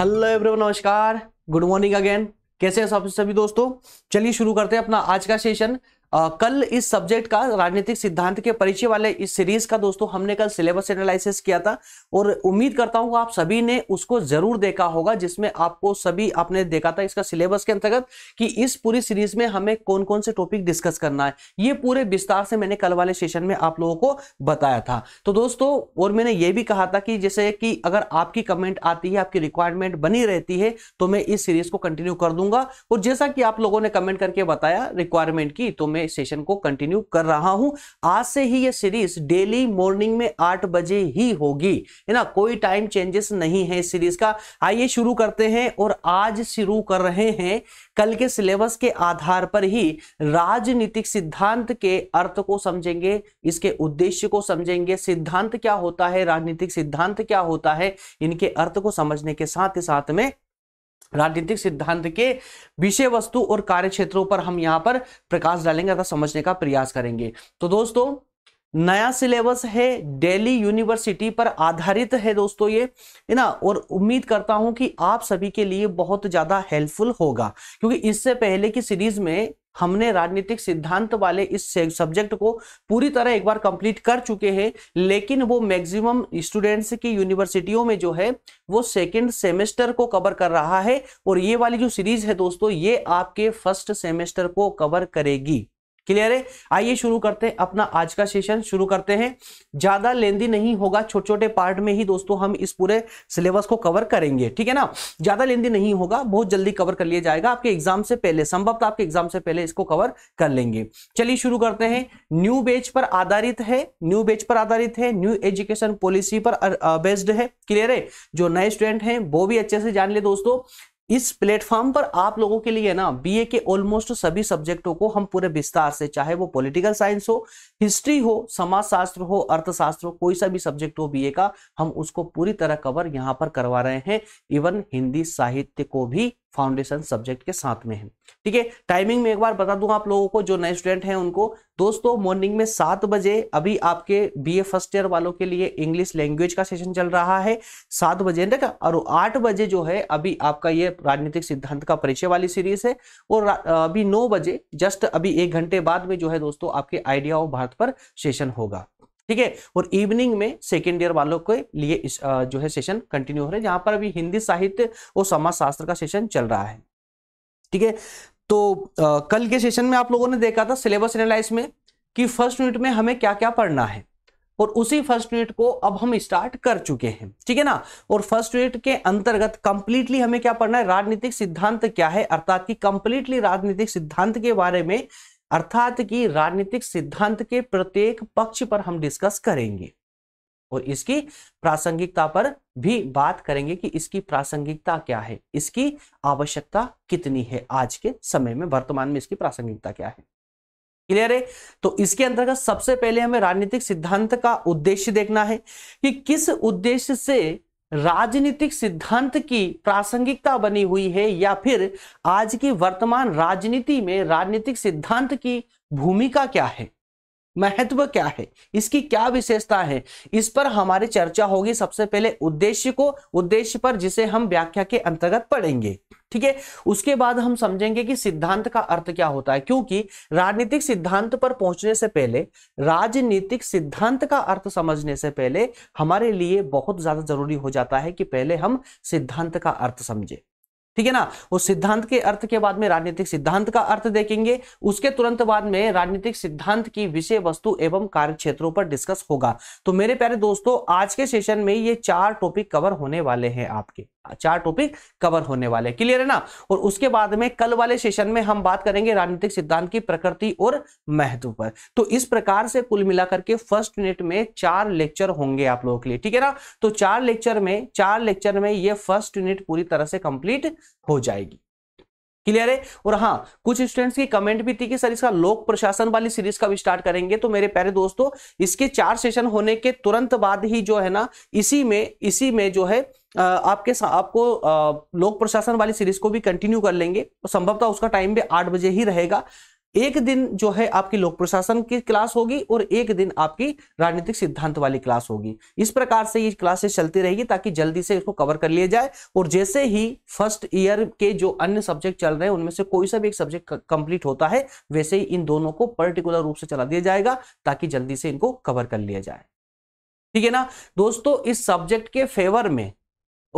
hello everyone नमस्कार good morning again कैसे हैं सभी दोस्तों चलिए शुरू करते हैं अपना आज का सेशन आ, कल इस सब्जेक्ट का राजनीतिक सिद्धांत के परिचय वाले इस सीरीज का दोस्तों हमने कल सिलेबस एनालिसिस किया था और उम्मीद करता हूं आप सभी ने उसको जरूर देखा होगा जिसमें आपको सभी आपने देखा था इसका सिलेबस के अंतर्गत कि इस पूरी सीरीज में हमें कौन कौन से टॉपिक डिस्कस करना है ये पूरे विस्तार से मैंने कल वाले सेशन में आप लोगों को बताया था तो दोस्तों और मैंने ये भी कहा था कि जैसे कि अगर आपकी कमेंट आती है आपकी रिक्वायरमेंट बनी रहती है तो मैं इस सीरीज को कंटिन्यू कर दूंगा और जैसा कि आप लोगों ने कमेंट करके बताया रिक्वायरमेंट की तो मैं मैं इस सेशन को कंटिन्यू कर रहा हूं आज से ही ये सीरीज डेली मॉर्निंग में आठ बजे ही होगी है ना कोई टाइम चेंजेस नहीं है सीरीज का आइए शुरू करते हैं और आज शुरू कर रहे हैं कल के सिलेबस के आधार पर ही राजनीतिक सिद्धांत के अर्थ को समझेंगे इसके उद्देश्य को समझेंगे सिद्धांत क्या होता है राजनीतिक सिद्धांत क्या होता है इनके अर्थ को समझने के साथ ही साथ में राजनीतिक सिद्धांत के विषय वस्तु और कार्य क्षेत्रों पर हम यहाँ पर प्रकाश डालेंगे अर्थात समझने का प्रयास करेंगे तो दोस्तों नया सिलेबस है दिल्ली यूनिवर्सिटी पर आधारित है दोस्तों ये है ना और उम्मीद करता हूं कि आप सभी के लिए बहुत ज्यादा हेल्पफुल होगा क्योंकि इससे पहले की सीरीज में हमने राजनीतिक सिद्धांत वाले इस सब्जेक्ट को पूरी तरह एक बार कंप्लीट कर चुके हैं लेकिन वो मैक्सिमम स्टूडेंट्स की यूनिवर्सिटियों में जो है वो सेकंड सेमेस्टर को कवर कर रहा है और ये वाली जो सीरीज है दोस्तों ये आपके फर्स्ट सेमेस्टर को कवर करेगी क्लियर है आइए शुरू करते हैं अपना आज का सेशन शुरू करते हैं ज्यादा लेंदी नहीं होगा छोटे छोटे पार्ट में ही दोस्तों हम इस पूरे सिलेबस को कवर करेंगे ठीक है ना ज्यादा लेंदी नहीं होगा बहुत जल्दी कवर कर लिया जाएगा आपके एग्जाम से पहले संभवतः आपके एग्जाम से पहले इसको कवर कर लेंगे चलिए शुरू करते हैं न्यू बेच पर आधारित है न्यू बेच पर आधारित है न्यू एजुकेशन पॉलिसी पर बेस्ड है क्लियर है जो नए स्टूडेंट है वो भी अच्छे से जान ले दोस्तों इस प्लेटफॉर्म पर आप लोगों के लिए ना बीए के ऑलमोस्ट सभी सब्जेक्टों को हम पूरे विस्तार से चाहे वो पॉलिटिकल साइंस हो हिस्ट्री हो समाजशास्त्र हो अर्थशास्त्र हो कोई सा भी सब्जेक्ट हो बीए का हम उसको पूरी तरह कवर यहाँ पर करवा रहे हैं इवन हिंदी साहित्य को भी फाउंडेशन सब्जेक्ट के साथ में है ठीक है टाइमिंग में एक बार बता दूं आप लोगों को जो नए स्टूडेंट हैं उनको दोस्तों मॉर्निंग में सात बजे अभी आपके बीए फर्स्ट ईयर वालों के लिए इंग्लिश लैंग्वेज का सेशन चल रहा है सात बजे तक और आठ बजे जो है अभी आपका ये राजनीतिक सिद्धांत का परिचय वाली सीरीज है और अभी नौ बजे जस्ट अभी एक घंटे बाद में जो है दोस्तों आपके आइडिया ऑफ भारत पर सेशन होगा ठीक है और इवनिंग में सेकेंड ईयर वालों के लिए इस, जो है सेशन कंटिन्यू हो रहे हैं जहां पर अभी हिंदी साहित्य और समाज शास्त्र का सेशन चल रहा है ठीक है तो आ, कल के सेशन में आप लोगों ने देखा था सिलेबस एनालाइज में कि फर्स्ट यूनिट में हमें क्या क्या पढ़ना है और उसी फर्स्ट यूनिट को अब हम स्टार्ट कर चुके हैं ठीक है ना और फर्स्ट यूनिट के अंतर्गत कंप्लीटली हमें क्या पढ़ना है राजनीतिक सिद्धांत क्या है अर्थात कि कंप्लीटली राजनीतिक सिद्धांत के बारे में अर्थात कि राजनीतिक सिद्धांत के प्रत्येक पक्ष पर हम डिस्कस करेंगे और इसकी प्रासंगिकता पर भी बात करेंगे कि इसकी प्रासंगिकता क्या है इसकी आवश्यकता कितनी है आज के समय में वर्तमान में इसकी प्रासंगिकता क्या है क्लियर है तो इसके अंतर्गत सबसे पहले हमें राजनीतिक सिद्धांत का उद्देश्य देखना है कि किस उद्देश्य से राजनीतिक सिद्धांत की प्रासंगिकता बनी हुई है या फिर आज की वर्तमान राजनीति में राजनीतिक सिद्धांत की भूमिका क्या है महत्व क्या है इसकी क्या विशेषता है इस पर हमारी चर्चा होगी सबसे पहले उद्देश्य को उद्देश्य पर जिसे हम व्याख्या के अंतर्गत पढ़ेंगे ठीक है उसके बाद हम समझेंगे कि सिद्धांत का अर्थ क्या होता है क्योंकि राजनीतिक सिद्धांत पर पहुंचने से पहले राजनीतिक सिद्धांत का अर्थ समझने से पहले हमारे लिए बहुत ज्यादा जरूरी हो जाता है कि पहले हम सिद्धांत का अर्थ समझे ठीक है ना वो सिद्धांत के अर्थ के बाद में राजनीतिक सिद्धांत का अर्थ देखेंगे उसके तुरंत बाद में राजनीतिक सिद्धांत की विषय वस्तु एवं कार्य क्षेत्रों पर डिस्कस होगा तो मेरे प्यारे दोस्तों आज के सेशन में ये चार टॉपिक कवर होने वाले हैं आपके चार टॉपिक कवर होने वाले क्लियर है ना और उसके बाद में कल वाले सेशन में हम बात करेंगे राजनीतिक सिद्धांत की प्रकृति और महत्व पर तो इस प्रकार से कुल मिलाकर के फर्स्ट यूनिट में चार लेक्चर होंगे आप लोगों के लिए ठीक है ना तो चार लेक्चर में चार लेक्चर में ये फर्स्ट यूनिट पूरी तरह से कंप्लीट हो जाएगी क्लियर है और हाँ कुछ स्टूडेंट्स की कमेंट भी थी कि सर इसका लोक प्रशासन वाली सीरीज भी स्टार्ट करेंगे तो मेरे प्यारे दोस्तों इसके चार सेशन होने के तुरंत बाद ही जो है ना इसी में इसी में जो है आपके आपको लोक प्रशासन वाली सीरीज को भी कंटिन्यू कर लेंगे तो संभवतः उसका टाइम भी आठ बजे ही रहेगा एक दिन जो है आपकी लोक प्रशासन की क्लास होगी और एक दिन आपकी राजनीतिक सिद्धांत वाली क्लास होगी इस प्रकार से ये क्लासेस चलती रहेगी ताकि जल्दी से इसको कवर कर लिया जाए और जैसे ही फर्स्ट ईयर के जो अन्य सब्जेक्ट चल रहे हैं उनमें से कोई सा भी एक सब्जेक्ट कंप्लीट होता है वैसे ही इन दोनों को पर्टिकुलर रूप से चला दिया जाएगा ताकि जल्दी से इनको कवर कर लिया जाए ठीक है ना दोस्तों इस सब्जेक्ट के फेवर में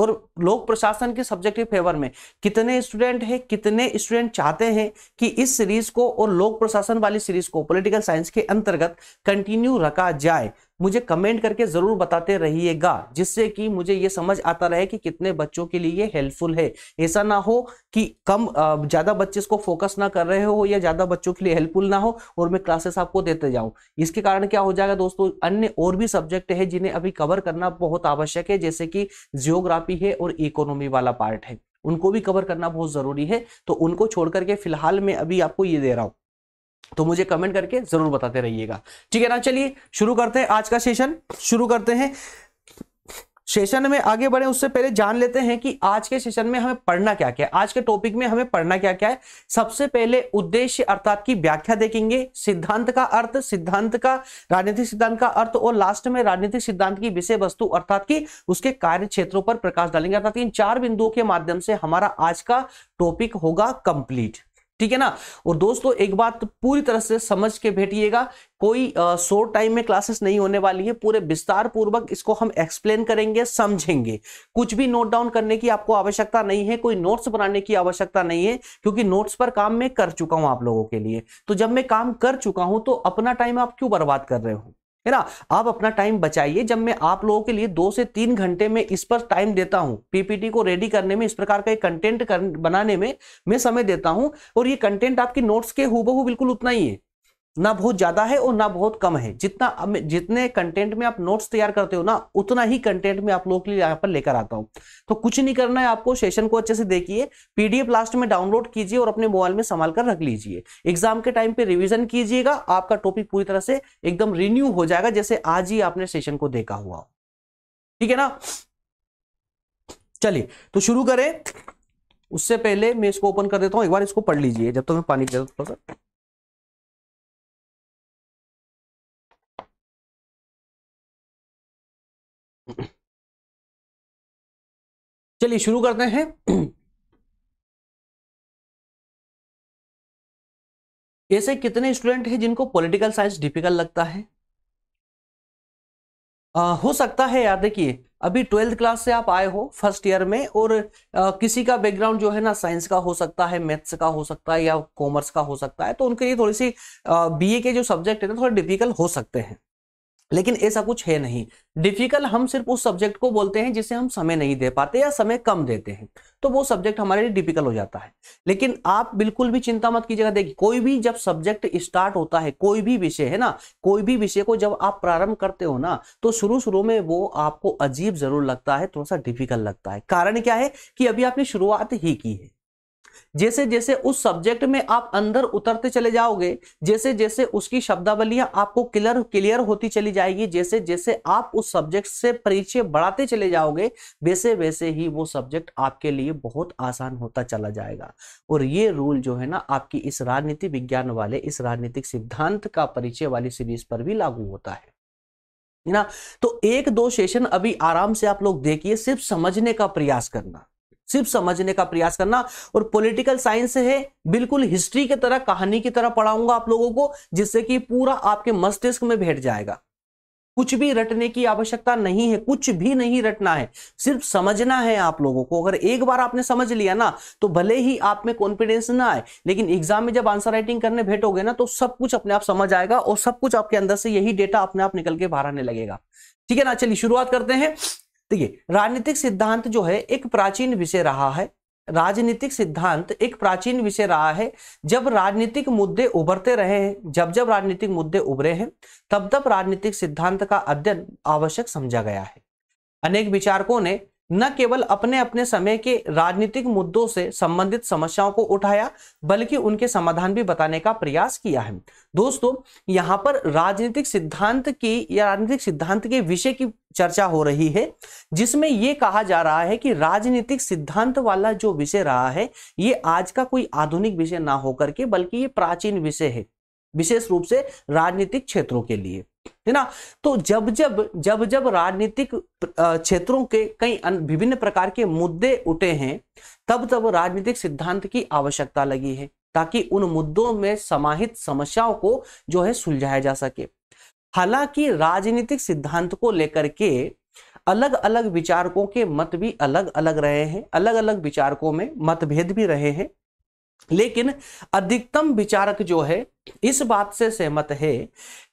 और लोक प्रशासन के सब्जेक्टिव फेवर में कितने स्टूडेंट हैं कितने स्टूडेंट चाहते हैं कि इस सीरीज को और लोक प्रशासन वाली सीरीज को पॉलिटिकल साइंस के अंतर्गत कंटिन्यू रखा जाए मुझे कमेंट करके ज़रूर बताते रहिएगा जिससे कि मुझे ये समझ आता रहे कि कितने बच्चों के लिए ये हेल्पफुल है ऐसा ना हो कि कम ज़्यादा बच्चे इसको फोकस ना कर रहे हो या ज़्यादा बच्चों के लिए हेल्पफुल ना हो और मैं क्लासेस आपको देते जाऊँ इसके कारण क्या हो जाएगा दोस्तों अन्य और भी सब्जेक्ट है जिन्हें अभी कवर करना बहुत आवश्यक है जैसे कि जियोग्राफी है और इकोनॉमी वाला पार्ट है उनको भी कवर करना बहुत ज़रूरी है तो उनको छोड़ करके फिलहाल मैं अभी आपको ये दे रहा हूँ तो मुझे कमेंट करके जरूर बताते रहिएगा ठीक है ना चलिए शुरू करते हैं आज का सेशन शुरू करते हैं सेशन में आगे बढ़े उससे पहले जान लेते हैं कि आज के सेशन में हमें पढ़ना क्या क्या है आज के टॉपिक में हमें पढ़ना क्या क्या है सबसे पहले उद्देश्य अर्थात की व्याख्या देखेंगे सिद्धांत का अर्थ सिद्धांत का राजनीतिक सिद्धांत का अर्थ और लास्ट में राजनीतिक सिद्धांत की विषय वस्तु अर्थात की उसके कार्य क्षेत्रों पर प्रकाश डालेंगे अर्थात इन चार बिंदुओं के माध्यम से हमारा आज का टॉपिक होगा कंप्लीट ठीक है ना और दोस्तों एक बात पूरी तरह से समझ के बैठिएगा कोई शॉर्ट टाइम में क्लासेस नहीं होने वाली है पूरे विस्तार पूर्वक इसको हम एक्सप्लेन करेंगे समझेंगे कुछ भी नोट डाउन करने की आपको आवश्यकता नहीं है कोई नोट्स बनाने की आवश्यकता नहीं है क्योंकि नोट्स पर काम मैं कर चुका हूं आप लोगों के लिए तो जब मैं काम कर चुका हूं तो अपना टाइम आप क्यों बर्बाद कर रहे हो है ना आप अपना टाइम बचाइए जब मैं आप लोगों के लिए दो से तीन घंटे में इस पर टाइम देता हूं पीपीटी को रेडी करने में इस प्रकार का एक कंटेंट बनाने में मैं समय देता हूं और ये कंटेंट आपकी नोट्स के हूबहू बिल्कुल उतना ही है ना बहुत ज्यादा है और ना बहुत कम है जितना जितने कंटेंट में आप नोट्स तैयार करते हो ना उतना ही कंटेंट में आप लोगों के लिए यहाँ पर लेकर आता हूं तो कुछ नहीं करना है आपको सेशन को अच्छे से देखिए पीडीएफ लास्ट में डाउनलोड कीजिए और अपने मोबाइल में संभाल कर रख लीजिए एग्जाम के टाइम पे रिविजन कीजिएगा आपका टॉपिक पूरी तरह से एकदम रिन्यू हो जाएगा जैसे आज ही आपने सेशन को देखा हुआ ठीक है ना चलिए तो शुरू करें उससे पहले मैं इसको ओपन कर देता हूँ एक बार इसको पढ़ लीजिए जब तक मैं पानी दे थोड़ा सा चलिए शुरू करते हैं ऐसे कितने स्टूडेंट हैं जिनको पॉलिटिकल साइंस डिफिकल्ट लगता है आ, हो सकता है यार देखिए अभी ट्वेल्थ क्लास से आप आए हो फर्स्ट ईयर में और आ, किसी का बैकग्राउंड जो है ना साइंस का हो सकता है मैथ्स का हो सकता है या कॉमर्स का हो सकता है तो उनके लिए थोड़ी सी बीए के जो सब्जेक्ट है ना थोड़े डिफिकल्ट हो सकते हैं लेकिन ऐसा कुछ है नहीं डिफिकल्ट हम सिर्फ उस सब्जेक्ट को बोलते हैं जिसे हम समय नहीं दे पाते या समय कम देते हैं तो वो सब्जेक्ट हमारे लिए डिफिकल्ट हो जाता है लेकिन आप बिल्कुल भी चिंता मत कीजिएगा देखिए कोई भी जब सब्जेक्ट स्टार्ट होता है कोई भी विषय है ना कोई भी विषय को जब आप प्रारंभ करते हो ना तो शुरू शुरू में वो आपको अजीब जरूर लगता है थोड़ा सा डिफिकल्ट लगता है कारण क्या है कि अभी आपने शुरुआत ही की है जैसे जैसे उस सब्जेक्ट में आप अंदर उतरते चले जाओगे जैसे जैसे उसकी शब्दावलियां आपको क्लियर क्लियर होती चली जाएगी जैसे जैसे आप उस सब्जेक्ट से परिचय बढ़ाते चले जाओगे वैसे वैसे ही वो सब्जेक्ट आपके लिए बहुत आसान होता चला जाएगा और ये रूल जो है ना आपकी इस राजनीति विज्ञान वाले इस राजनीतिक सिद्धांत का परिचय वाली सीरीज पर भी लागू होता है ना तो एक दो सेशन अभी आराम से आप लोग देखिए सिर्फ समझने का प्रयास करना सिर्फ समझने का प्रयास करना और पॉलिटिकल साइंस है बिल्कुल हिस्ट्री की तरह कहानी की तरह पढ़ाऊंगा आप लोगों को जिससे कि पूरा आपके मस्तिष्क में बैठ जाएगा कुछ भी रटने की आवश्यकता नहीं है कुछ भी नहीं रटना है सिर्फ समझना है आप लोगों को अगर एक बार आपने समझ लिया ना तो भले ही आप में कॉन्फिडेंस ना आए लेकिन एग्जाम में जब आंसर राइटिंग करने भेटोगे ना तो सब कुछ अपने आप समझ आएगा और सब कुछ आपके अंदर से यही डेटा अपने आप निकल के बाहर आने लगेगा ठीक है ना चलिए शुरुआत करते हैं देखिए राजनीतिक सिद्धांत जो है एक प्राचीन विषय रहा है राजनीतिक सिद्धांत एक प्राचीन विषय रहा है जब राजनीतिक मुद्दे उभरते रहे हैं जब जब राजनीतिक मुद्दे उभरे हैं तब तब राजनीतिक सिद्धांत का अध्ययन आवश्यक समझा गया है अनेक विचारकों ने न केवल अपने अपने समय के राजनीतिक मुद्दों से संबंधित समस्याओं को उठाया बल्कि उनके समाधान भी बताने का प्रयास किया है दोस्तों यहाँ पर राजनीतिक सिद्धांत की या राजनीतिक सिद्धांत के विषय की चर्चा हो रही है जिसमें यह कहा जा रहा है कि राजनीतिक सिद्धांत वाला जो विषय रहा है ये आज का कोई आधुनिक विषय ना होकर के बल्कि ये प्राचीन विषय है विशेष रूप से राजनीतिक क्षेत्रों के लिए है ना तो जब जब जब जब राजनीतिक क्षेत्रों के कई विभिन्न प्रकार के मुद्दे उठे हैं तब तब राजनीतिक सिद्धांत की आवश्यकता लगी है ताकि उन मुद्दों में समाहित समस्याओं को जो है सुलझाया जा सके हालांकि राजनीतिक सिद्धांत को लेकर के अलग अलग विचारकों के मत भी अलग अलग रहे हैं अलग अलग विचारकों में मतभेद भी रहे हैं लेकिन अधिकतम विचारक जो है इस बात से सहमत है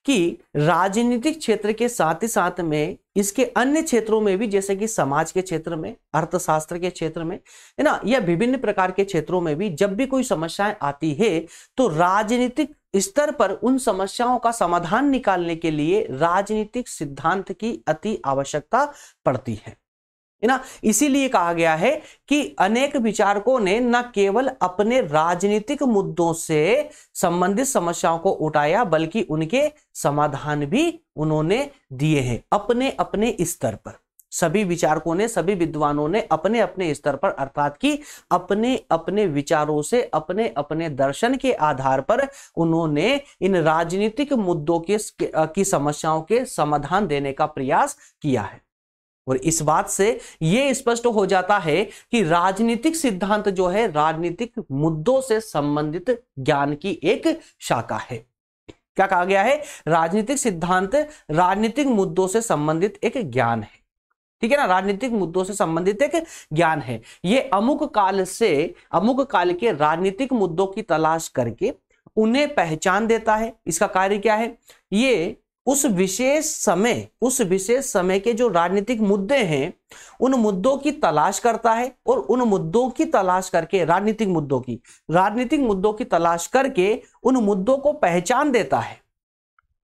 कि राजनीतिक क्षेत्र के साथ ही साथ में इसके अन्य क्षेत्रों में भी जैसे कि समाज के क्षेत्र में अर्थशास्त्र के क्षेत्र में है ना या विभिन्न प्रकार के क्षेत्रों में भी जब भी कोई समस्याएं आती है तो राजनीतिक स्तर पर उन समस्याओं का समाधान निकालने के लिए राजनीतिक सिद्धांत की अति आवश्यकता पड़ती है है ना इसीलिए कहा गया है कि अनेक विचारकों ने न केवल अपने राजनीतिक मुद्दों से संबंधित समस्याओं को उठाया बल्कि उनके समाधान भी उन्होंने दिए हैं अपने अपने स्तर पर सभी विचारकों ने सभी विद्वानों ने अपने अपने स्तर पर अर्थात कि अपने अपने विचारों से अपने अपने दर्शन के आधार पर उन्होंने इन राजनीतिक मुद्दों के की समस्याओं के समाधान देने का प्रयास किया है और इस बात से यह स्पष्ट हो जाता है कि राजनीतिक सिद्धांत जो है राजनीतिक मुद्दों से संबंधित ज्ञान की एक शाखा है क्या कहा गया है राजनीतिक सिद्धांत राजनीतिक मुद्दों से संबंधित एक ज्ञान है ठीक है ना राजनीतिक मुद्दों से संबंधित एक ज्ञान है ये अमुक काल से अमुक काल के राजनीतिक मुद्दों की तलाश करके उन्हें पहचान देता है इसका कार्य क्या है ये उस विशेष समय उस विशेष समय के जो राजनीतिक मुद्दे हैं उन मुद्दों की तलाश करता है और उन मुद्दों की तलाश करके राजनीतिक मुद्दों की राजनीतिक मुद्दों की तलाश करके उन मुद्दों को पहचान देता है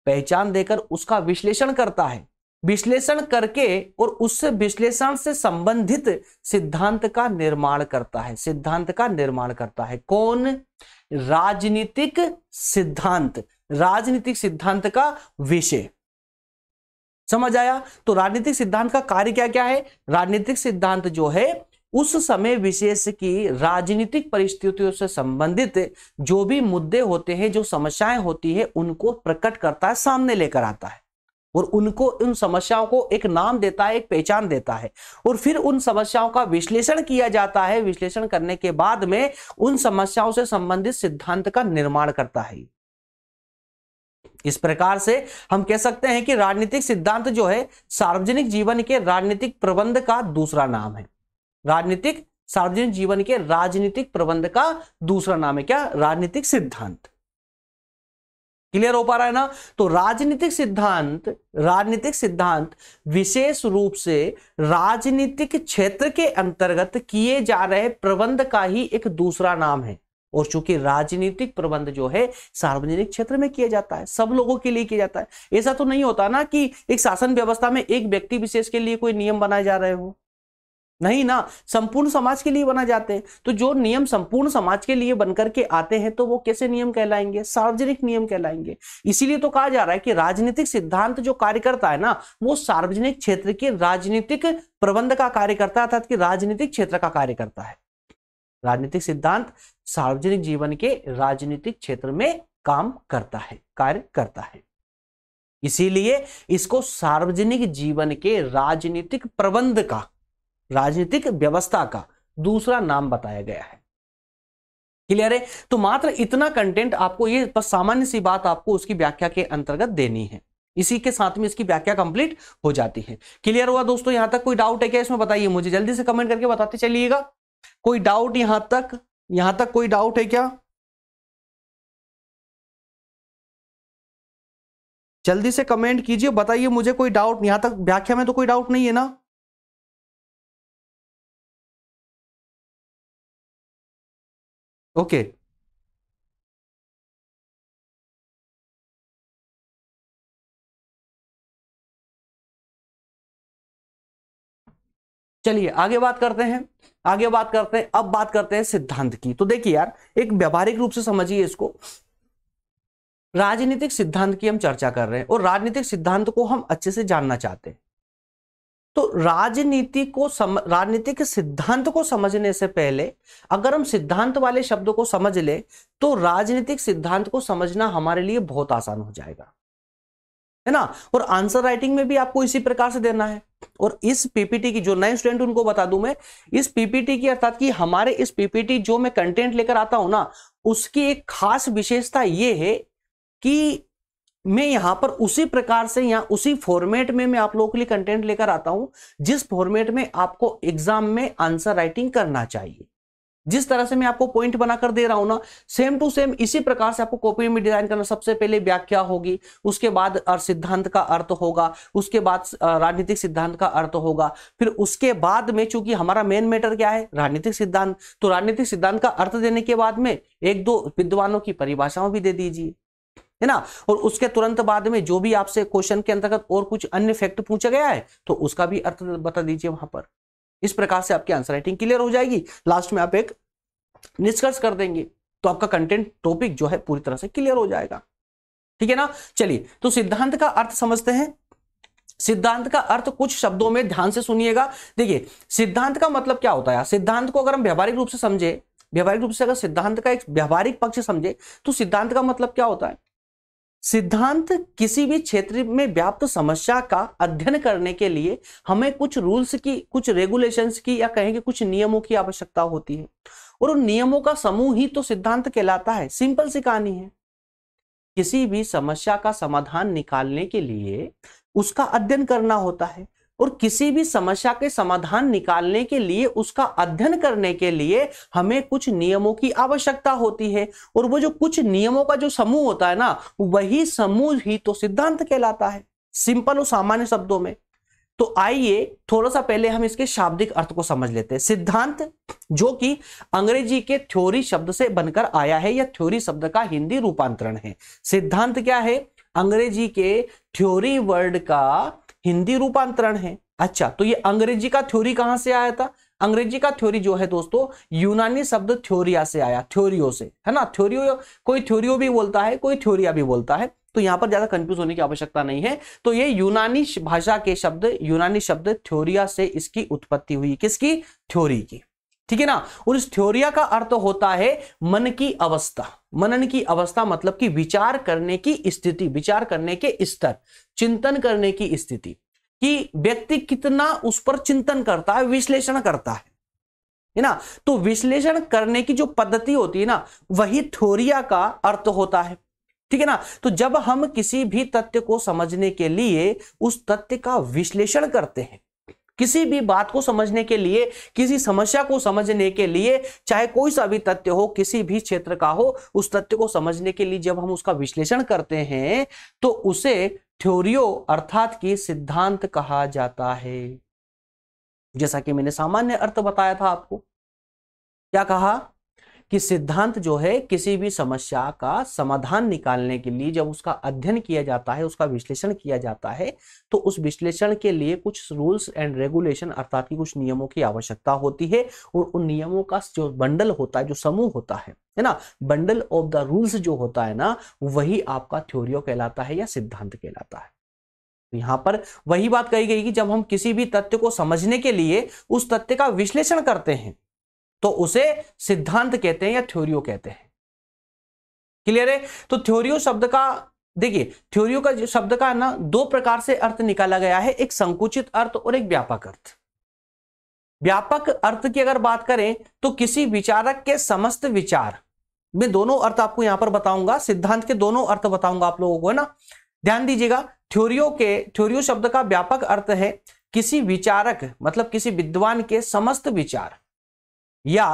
पहचान देकर उसका विश्लेषण करता है विश्लेषण करके और उस विश्लेषण से संबंधित सिद्धांत का निर्माण करता है सिद्धांत का निर्माण करता है कौन राजनीतिक सिद्धांत राजनीतिक सिद्धांत का विषय समझ आया तो राजनीतिक सिद्धांत का कार्य क्या क्या है राजनीतिक सिद्धांत जो है उस समय विशेष की राजनीतिक परिस्थितियों से संबंधित जो भी मुद्दे होते हैं जो समस्याएं होती है उनको प्रकट करता है सामने लेकर आता है और उनको उन समस्याओं को एक नाम देता है एक पहचान देता है और फिर उन समस्याओं का विश्लेषण किया जाता है विश्लेषण करने के बाद में उन समस्याओं से संबंधित सिद्धांत का निर्माण करता है इस प्रकार से हम कह सकते हैं कि राजनीतिक सिद्धांत जो है सार्वजनिक जीवन के राजनीतिक प्रबंध का दूसरा नाम है राजनीतिक सार्वजनिक जीवन के राजनीतिक प्रबंध का दूसरा नाम है क्या राजनीतिक सिद्धांत क्लियर हो पा रहा है ना तो राजनीतिक सिद्धांत राजनीतिक सिद्धांत विशेष रूप से राजनीतिक क्षेत्र के अंतर्गत किए जा रहे प्रबंध का ही एक दूसरा नाम है और चूंकि राजनीतिक प्रबंध जो है सार्वजनिक क्षेत्र में किया जाता है सब लोगों के लिए किया जाता है ऐसा तो नहीं होता ना कि एक शासन व्यवस्था में एक व्यक्ति विशेष के लिए कोई नियम बनाए जा रहे हो नहीं ना संपूर्ण समाज के लिए बना जाते हैं तो जो नियम संपूर्ण समाज के लिए बनकर के आते हैं तो वो कैसे नियम कहलाएंगे सार्वजनिक नियम कहलाएंगे इसीलिए तो कहा जा रहा है कि राजनीतिक सिद्धांत जो कार्य करता है ना वो सार्वजनिक क्षेत्र के राजनीतिक प्रबंध का कार्य करता है अर्थात कि राजनीतिक क्षेत्र का कार्य करता है राजनीतिक सिद्धांत सार्वजनिक जीवन के राजनीतिक क्षेत्र में काम करता है कार्य करता है इसीलिए इसको सार्वजनिक जीवन के राजनीतिक प्रबंध का राजनीतिक व्यवस्था का दूसरा नाम बताया गया है क्लियर है तो मात्र इतना कंटेंट आपको ये बस सामान्य सी बात आपको उसकी व्याख्या के अंतर्गत देनी है इसी के साथ में इसकी व्याख्या कंप्लीट हो जाती है क्लियर हुआ दोस्तों यहां तक कोई डाउट है क्या इसमें बताइए मुझे जल्दी से कमेंट करके बताते चलिएगा कोई डाउट यहां तक यहां तक कोई डाउट है क्या जल्दी से कमेंट कीजिए बताइए मुझे कोई डाउट यहां तक व्याख्या में तो कोई डाउट नहीं है ना ओके चलिए आगे बात करते हैं आगे बात करते हैं अब बात करते हैं सिद्धांत की तो देखिए यार एक व्यवहारिक रूप से समझिए इसको राजनीतिक सिद्धांत की हम चर्चा कर रहे हैं और राजनीतिक सिद्धांत को हम अच्छे से जानना चाहते हैं तो राजनीति को सम राजनीतिक सिद्धांत को समझने से पहले अगर हम सिद्धांत वाले शब्दों को समझ ले तो राजनीतिक सिद्धांत को समझना हमारे लिए बहुत आसान हो जाएगा है ना और आंसर राइटिंग में भी आपको इसी प्रकार से देना है और इस पीपीटी की जो नए स्टूडेंट उनको बता दूं मैं इस पीपीटी की अर्थात की हमारे इस पीपीटी जो मैं कंटेंट लेकर आता हूं ना उसकी एक खास विशेषता यह है कि मैं यहां पर उसी प्रकार से या उसी फॉर्मेट में मैं आप लोगों के लिए कंटेंट लेकर आता हूं जिस फॉर्मेट में आपको एग्जाम में आंसर राइटिंग करना चाहिए जिस तरह से मैं आपको पॉइंट बनाकर दे रहा हूं ना सेम टू सेम इसी प्रकार से आपको कॉपी में डिजाइन करना सबसे पहले व्याख्या होगी उसके बाद सिद्धांत का अर्थ होगा उसके बाद राजनीतिक सिद्धांत का अर्थ होगा फिर उसके बाद में चूंकि हमारा मेन मैटर क्या है राजनीतिक सिद्धांत तो राजनीतिक सिद्धांत का अर्थ देने के बाद में एक दो विद्वानों की परिभाषाओं भी दे दीजिए है ना और उसके तुरंत बाद में जो भी आपसे क्वेश्चन के अंतर्गत और कुछ अन्य फैक्ट पूछा गया है तो उसका भी अर्थ बता दीजिए वहां पर इस प्रकार से आपकी आंसर राइटिंग क्लियर हो जाएगी लास्ट में आप एक निष्कर्ष कर देंगे तो आपका कंटेंट टॉपिक जो है पूरी तरह से क्लियर हो जाएगा ठीक है ना चलिए तो सिद्धांत का अर्थ समझते हैं सिद्धांत का अर्थ कुछ शब्दों में ध्यान से सुनिएगा देखिए सिद्धांत का मतलब क्या होता है सिद्धांत को अगर हम व्यवहारिक रूप से समझे व्यवहारिक रूप से अगर सिद्धांत का एक व्यवहारिक पक्ष समझे तो सिद्धांत का मतलब क्या होता है सिद्धांत किसी भी क्षेत्र में व्याप्त समस्या का अध्ययन करने के लिए हमें कुछ रूल्स की कुछ रेगुलेशंस की या कहेंगे कुछ नियमों की आवश्यकता होती है और उन नियमों का समूह ही तो सिद्धांत कहलाता है सिंपल सी कहानी है किसी भी समस्या का समाधान निकालने के लिए उसका अध्ययन करना होता है और किसी भी समस्या के समाधान निकालने के लिए उसका अध्ययन करने के लिए हमें कुछ नियमों की आवश्यकता होती है और वो जो कुछ नियमों का जो समूह होता है ना वही समूह ही तो सिद्धांत कहलाता है सिंपल और सामान्य शब्दों में तो आइए थोड़ा सा पहले हम इसके शाब्दिक अर्थ को समझ लेते हैं सिद्धांत जो कि अंग्रेजी के थ्योरी शब्द से बनकर आया है या थ्योरी शब्द का हिंदी रूपांतरण है सिद्धांत क्या है अंग्रेजी के थ्योरी वर्ड का हिंदी रूपांतरण है अच्छा तो ये अंग्रेजी का थ्योरी कहां से आया था अंग्रेजी का थ्योरी जो है दोस्तों यूनानी शब्द थ्योरिया से आया थ्योरियो से है ना थ्योरियो कोई थ्योरियो भी बोलता है कोई थ्योरिया भी बोलता है तो यहां पर ज्यादा कंफ्यूज होने की आवश्यकता नहीं है तो ये यूनानी भाषा के शब्द यूनानी शब्द थ्योरिया से इसकी उत्पत्ति हुई किसकी थ्योरी की ठीक है ना और इस थ्योरिया का अर्थ होता है मन की अवस्था मनन की अवस्था मतलब कि विचार करने की स्थिति विचार करने के स्तर चिंतन करने की स्थिति कि व्यक्ति कितना उस पर चिंतन करता है विश्लेषण करता है है ना तो विश्लेषण करने की जो पद्धति होती है ना वही थोरिया का अर्थ होता है ठीक है ना तो जब हम किसी भी तथ्य को समझने के लिए उस तथ्य का विश्लेषण करते हैं किसी भी बात को समझने के लिए किसी समस्या को समझने के लिए चाहे कोई सा भी तथ्य हो किसी भी क्षेत्र का हो उस तथ्य को समझने के लिए जब हम उसका विश्लेषण करते हैं तो उसे थ्योरियो अर्थात कि सिद्धांत कहा जाता है जैसा कि मैंने सामान्य अर्थ बताया था आपको क्या कहा कि सिद्धांत जो है किसी भी समस्या का समाधान निकालने के लिए जब उसका अध्ययन किया जाता है उसका विश्लेषण किया जाता है तो उस विश्लेषण के लिए कुछ रूल्स एंड रेगुलेशन अर्थात की कुछ नियमों की आवश्यकता होती है और उन नियमों का जो बंडल होता है जो समूह होता है है ना बंडल ऑफ द रूल्स जो होता है ना वही आपका थ्योरियो कहलाता है या सिद्धांत कहलाता है तो यहां पर वही बात कही गई कि जब हम किसी भी तथ्य को समझने के लिए उस तथ्य का विश्लेषण करते हैं तो उसे सिद्धांत कहते हैं या थ्योरियो कहते हैं क्लियर है तो थ्योरियो शब्द का देखिए थ्योरियो का शब्द का ना दो प्रकार से अर्थ निकाला गया है एक संकुचित अर्थ और एक व्यापक अर्थ व्यापक अर्थ की अगर बात करें तो किसी विचारक के समस्त विचार मैं दोनों अर्थ आपको यहां पर बताऊंगा सिद्धांत के दोनों अर्थ बताऊंगा आप लोगों को है ना ध्यान दीजिएगा थ्योरियो के थ्योरियो शब्द का व्यापक अर्थ है किसी विचारक मतलब किसी विद्वान के समस्त विचार या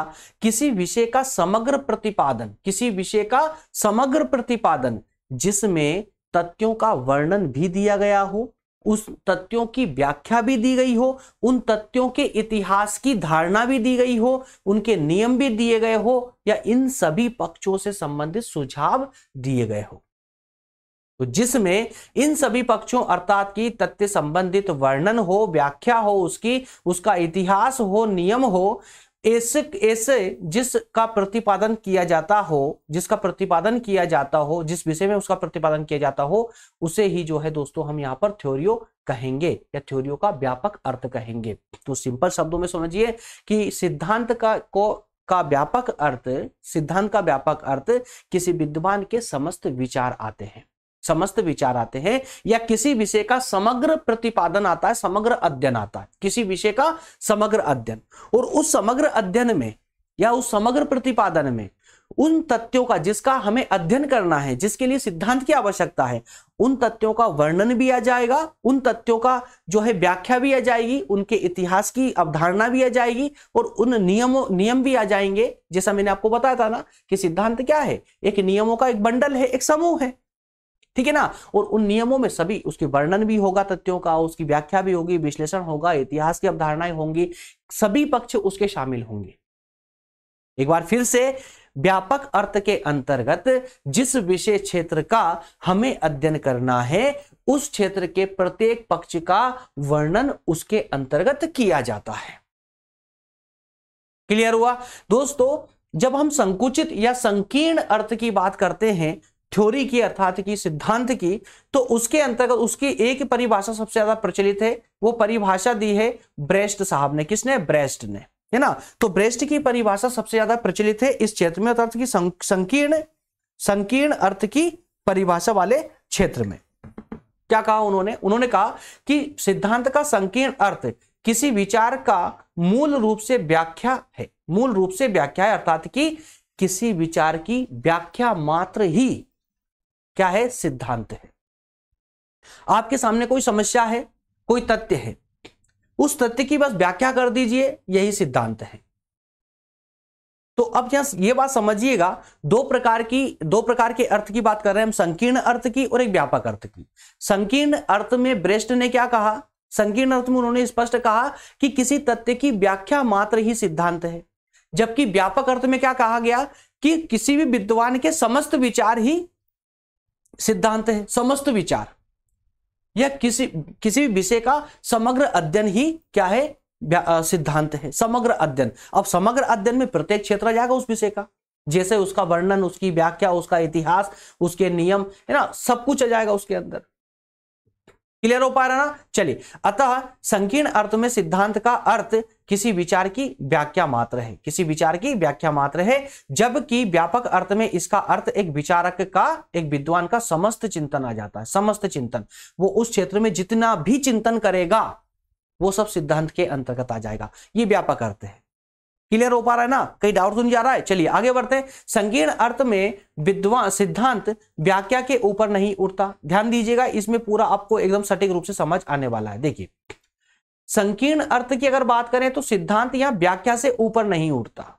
किसी विषय का समग्र प्रतिपादन किसी विषय का समग्र प्रतिपादन जिसमें तथ्यों का वर्णन भी दिया गया हो उस तथ्यों की व्याख्या भी दी गई हो उन तथ्यों के इतिहास की धारणा भी दी गई हो उनके नियम भी दिए गए हो या इन सभी पक्षों से संबंधित सुझाव दिए गए हो तो जिसमें इन सभी पक्षों अर्थात की तथ्य संबंधित वर्णन हो व्याख्या हो उसकी उसका इतिहास हो नियम हो ऐसे ऐसे जिसका प्रतिपादन किया जाता हो जिसका प्रतिपादन किया जाता हो जिस विषय में उसका प्रतिपादन किया जाता हो उसे ही जो है दोस्तों हम यहाँ पर थ्योरियो कहेंगे या थ्योरियो का व्यापक अर्थ कहेंगे तो सिंपल शब्दों में समझिए कि सिद्धांत का को का व्यापक अर्थ सिद्धांत का व्यापक अर्थ किसी विद्वान के समस्त विचार आते हैं समस्त विचार आते हैं या किसी विषय का समग्र प्रतिपादन आता है समग्र अध्ययन आता है किसी विषय का समग्र अध्ययन और उस समग्र अध्ययन में या उस समग्र प्रतिपादन में उन तथ्यों का जिसका हमें अध्ययन करना है जिसके लिए सिद्धांत की आवश्यकता है उन तथ्यों का वर्णन भी आ जाएगा उन तथ्यों का जो है व्याख्या भी आ जाएगी उनके इतिहास की अवधारणा भी आ जाएगी और उन नियमों नियम भी आ जाएंगे जैसा मैंने आपको बताया था ना कि सिद्धांत क्या है एक नियमों का एक बंडल है एक समूह है ठीक है ना और उन नियमों में सभी उसके वर्णन भी होगा तथ्यों का उसकी व्याख्या भी होगी विश्लेषण होगा इतिहास की अवधारणाएं होंगी सभी पक्ष उसके शामिल होंगे एक बार फिर से व्यापक अर्थ के अंतर्गत जिस विषय क्षेत्र का हमें अध्ययन करना है उस क्षेत्र के प्रत्येक पक्ष का वर्णन उसके अंतर्गत किया जाता है क्लियर हुआ दोस्तों जब हम संकुचित या संकीर्ण अर्थ की बात करते हैं थ्योरी की अर्थात की सिद्धांत की तो उसके अंतर्गत उसकी एक परिभाषा सबसे ज्यादा प्रचलित है वो परिभाषा दी है ब्रेस्ट साहब ने किसने ब्रेस्ट ने है ना तो ब्रेस्ट की परिभाषा सबसे ज्यादा प्रचलित है इस क्षेत्र में अर्थ की संकीर्ण संकीर्ण अर्थ की परिभाषा वाले क्षेत्र में क्या कहा उन्होंने उन्होंने कहा कि सिद्धांत का संकीर्ण अर्थ किसी विचार का मूल रूप से व्याख्या है मूल रूप से व्याख्या है अर्थात कि किसी विचार की व्याख्या मात्र ही क्या है सिद्धांत है आपके सामने कोई समस्या है कोई तथ्य है उस तथ्य की बस व्याख्या कर दीजिए यही सिद्धांत है तो अब यहां ये बात समझिएगा दो प्रकार की दो प्रकार के अर्थ की बात कर रहे हैं हम संकीर्ण अर्थ की और एक व्यापक अर्थ की संकीर्ण अर्थ में ब्रेस्ट ने क्या कहा संकीर्ण अर्थ में उन्होंने स्पष्ट कहा कि किसी तथ्य की व्याख्या मात्र ही सिद्धांत है जबकि व्यापक अर्थ में क्या कहा गया कि किसी भी विद्वान के समस्त विचार ही सिद्धांत है समस्त विचार या किसी किसी भी विषय का समग्र अध्ययन ही क्या है सिद्धांत है समग्र अध्ययन अब समग्र अध्ययन में प्रत्येक क्षेत्र जाएगा उस विषय का जैसे उसका वर्णन उसकी व्याख्या उसका इतिहास उसके नियम है ना सब कुछ आ जाएगा उसके अंदर क्लियर हो पा रहा ना चलिए अतः संकीर्ण अर्थ में सिद्धांत का अर्थ किसी विचार की व्याख्या मात्र है किसी विचार की व्याख्या मात्र है जबकि व्यापक अर्थ में इसका अर्थ एक विचारक का एक विद्वान का समस्त चिंतन आ जाता है समस्त चिंतन वो उस क्षेत्र में जितना भी चिंतन करेगा वो सब सिद्धांत के अंतर्गत आ जाएगा ये व्यापक अर्थ है क्लियर हो पा रहा है ना कहीं डाउट तो नहीं जा रहा है चलिए आगे बढ़ते हैं संकीर्ण अर्थ में विद्वान सिद्धांत व्याख्या के ऊपर नहीं उठता ध्यान दीजिएगा इसमें पूरा आपको एकदम सटीक रूप से समझ आने वाला है देखिए संकीर्ण अर्थ की अगर बात करें तो सिद्धांत यहां व्याख्या से ऊपर नहीं उठता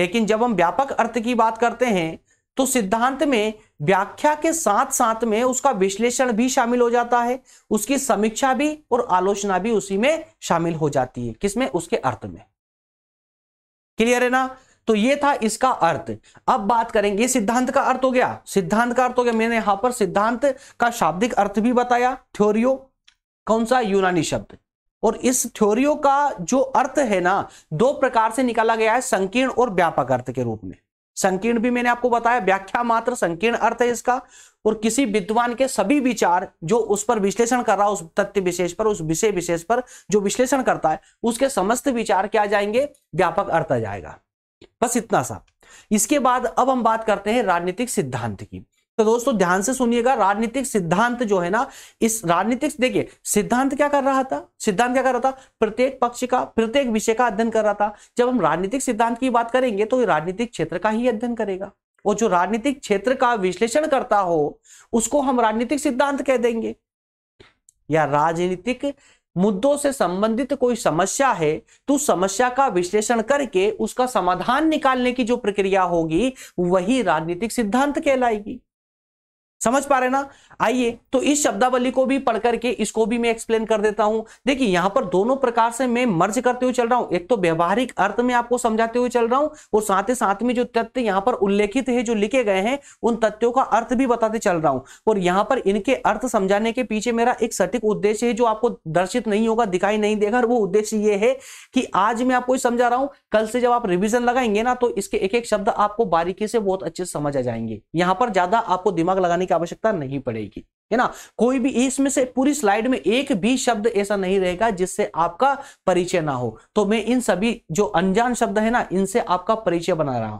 लेकिन जब हम व्यापक अर्थ की बात करते हैं तो सिद्धांत में व्याख्या के साथ साथ में उसका विश्लेषण भी शामिल हो जाता है उसकी समीक्षा भी और आलोचना भी उसी में शामिल हो जाती है किसमें उसके अर्थ में क्लियर है ना तो ये था इसका अर्थ अब बात करेंगे सिद्धांत का अर्थ हो गया सिद्धांत का अर्थ हो गया मैंने यहां पर सिद्धांत का शाब्दिक अर्थ भी बताया थ्योरियो कौन सा यूनानी शब्द और इस थ्योरियो का जो अर्थ है ना दो प्रकार से निकाला गया है संकीर्ण और व्यापक अर्थ के रूप में संकीर्ण भी मैंने आपको बताया व्याख्या मात्र संकीर्ण अर्थ है इसका और किसी विद्वान के सभी विचार जो उस पर विश्लेषण कर रहा है उस तथ्य विशेष पर उस विषय विशेष पर जो विश्लेषण करता है उसके समस्त विचार क्या जाएंगे व्यापक अर्थ आ जाएगा बस इतना सा इसके बाद अब हम बात करते हैं राजनीतिक सिद्धांत की तो दोस्तों ध्यान से सुनिएगा राजनीतिक सिद्धांत जो है ना इस राजनीतिक देखिए सिद्धांत क्या कर रहा था सिद्धांत क्या कर रहा था प्रत्येक पक्ष का प्रत्येक विषय का अध्ययन कर रहा था जब हम राजनीतिक सिद्धांत की बात करेंगे तो राजनीतिक क्षेत्र का ही अध्ययन करेगा और जो राजनीतिक क्षेत्र का विश्लेषण करता हो उसको हम राजनीतिक सिद्धांत कह देंगे या राजनीतिक मुद्दों से संबंधित कोई समस्या है तो समस्या का विश्लेषण करके उसका समाधान निकालने की जो प्रक्रिया होगी वही राजनीतिक सिद्धांत कहलाएगी समझ पा रहे ना आइए तो इस शब्दावली को भी पढ़ करके इसको भी मैं एक्सप्लेन कर देता हूं देखिए यहां पर दोनों प्रकार से मैं मर्ज करते हुए चल रहा हूं एक तो व्यवहारिक अर्थ में आपको समझाते हुए चल रहा हूं और साथ ही साथ में जो तथ्य यहां पर उल्लेखित है जो लिखे गए हैं उन तथ्यों का अर्थ भी बताते चल रहा हूं और यहां पर इनके अर्थ समझाने के पीछे मेरा एक सटीक उद्देश्य है जो आपको दर्शित नहीं होगा दिखाई नहीं देगा और वो उद्देश्य ये है कि आज मैं आपको समझा रहा हूं कल से जब आप रिविजन लगाएंगे ना तो इसके एक एक शब्द आपको बारीकी से बहुत अच्छे से समझ आ जाएंगे यहां पर ज्यादा आपको दिमाग लगाने की आवश्यकता नहीं पड़ेगी है ना कोई भी इसमें से पूरी स्लाइड में एक भी शब्द ऐसा नहीं रहेगा जिससे आपका परिचय ना हो तो मैं इन सभी जो अनजान शब्द है ना इनसे आपका परिचय बना रहा हूं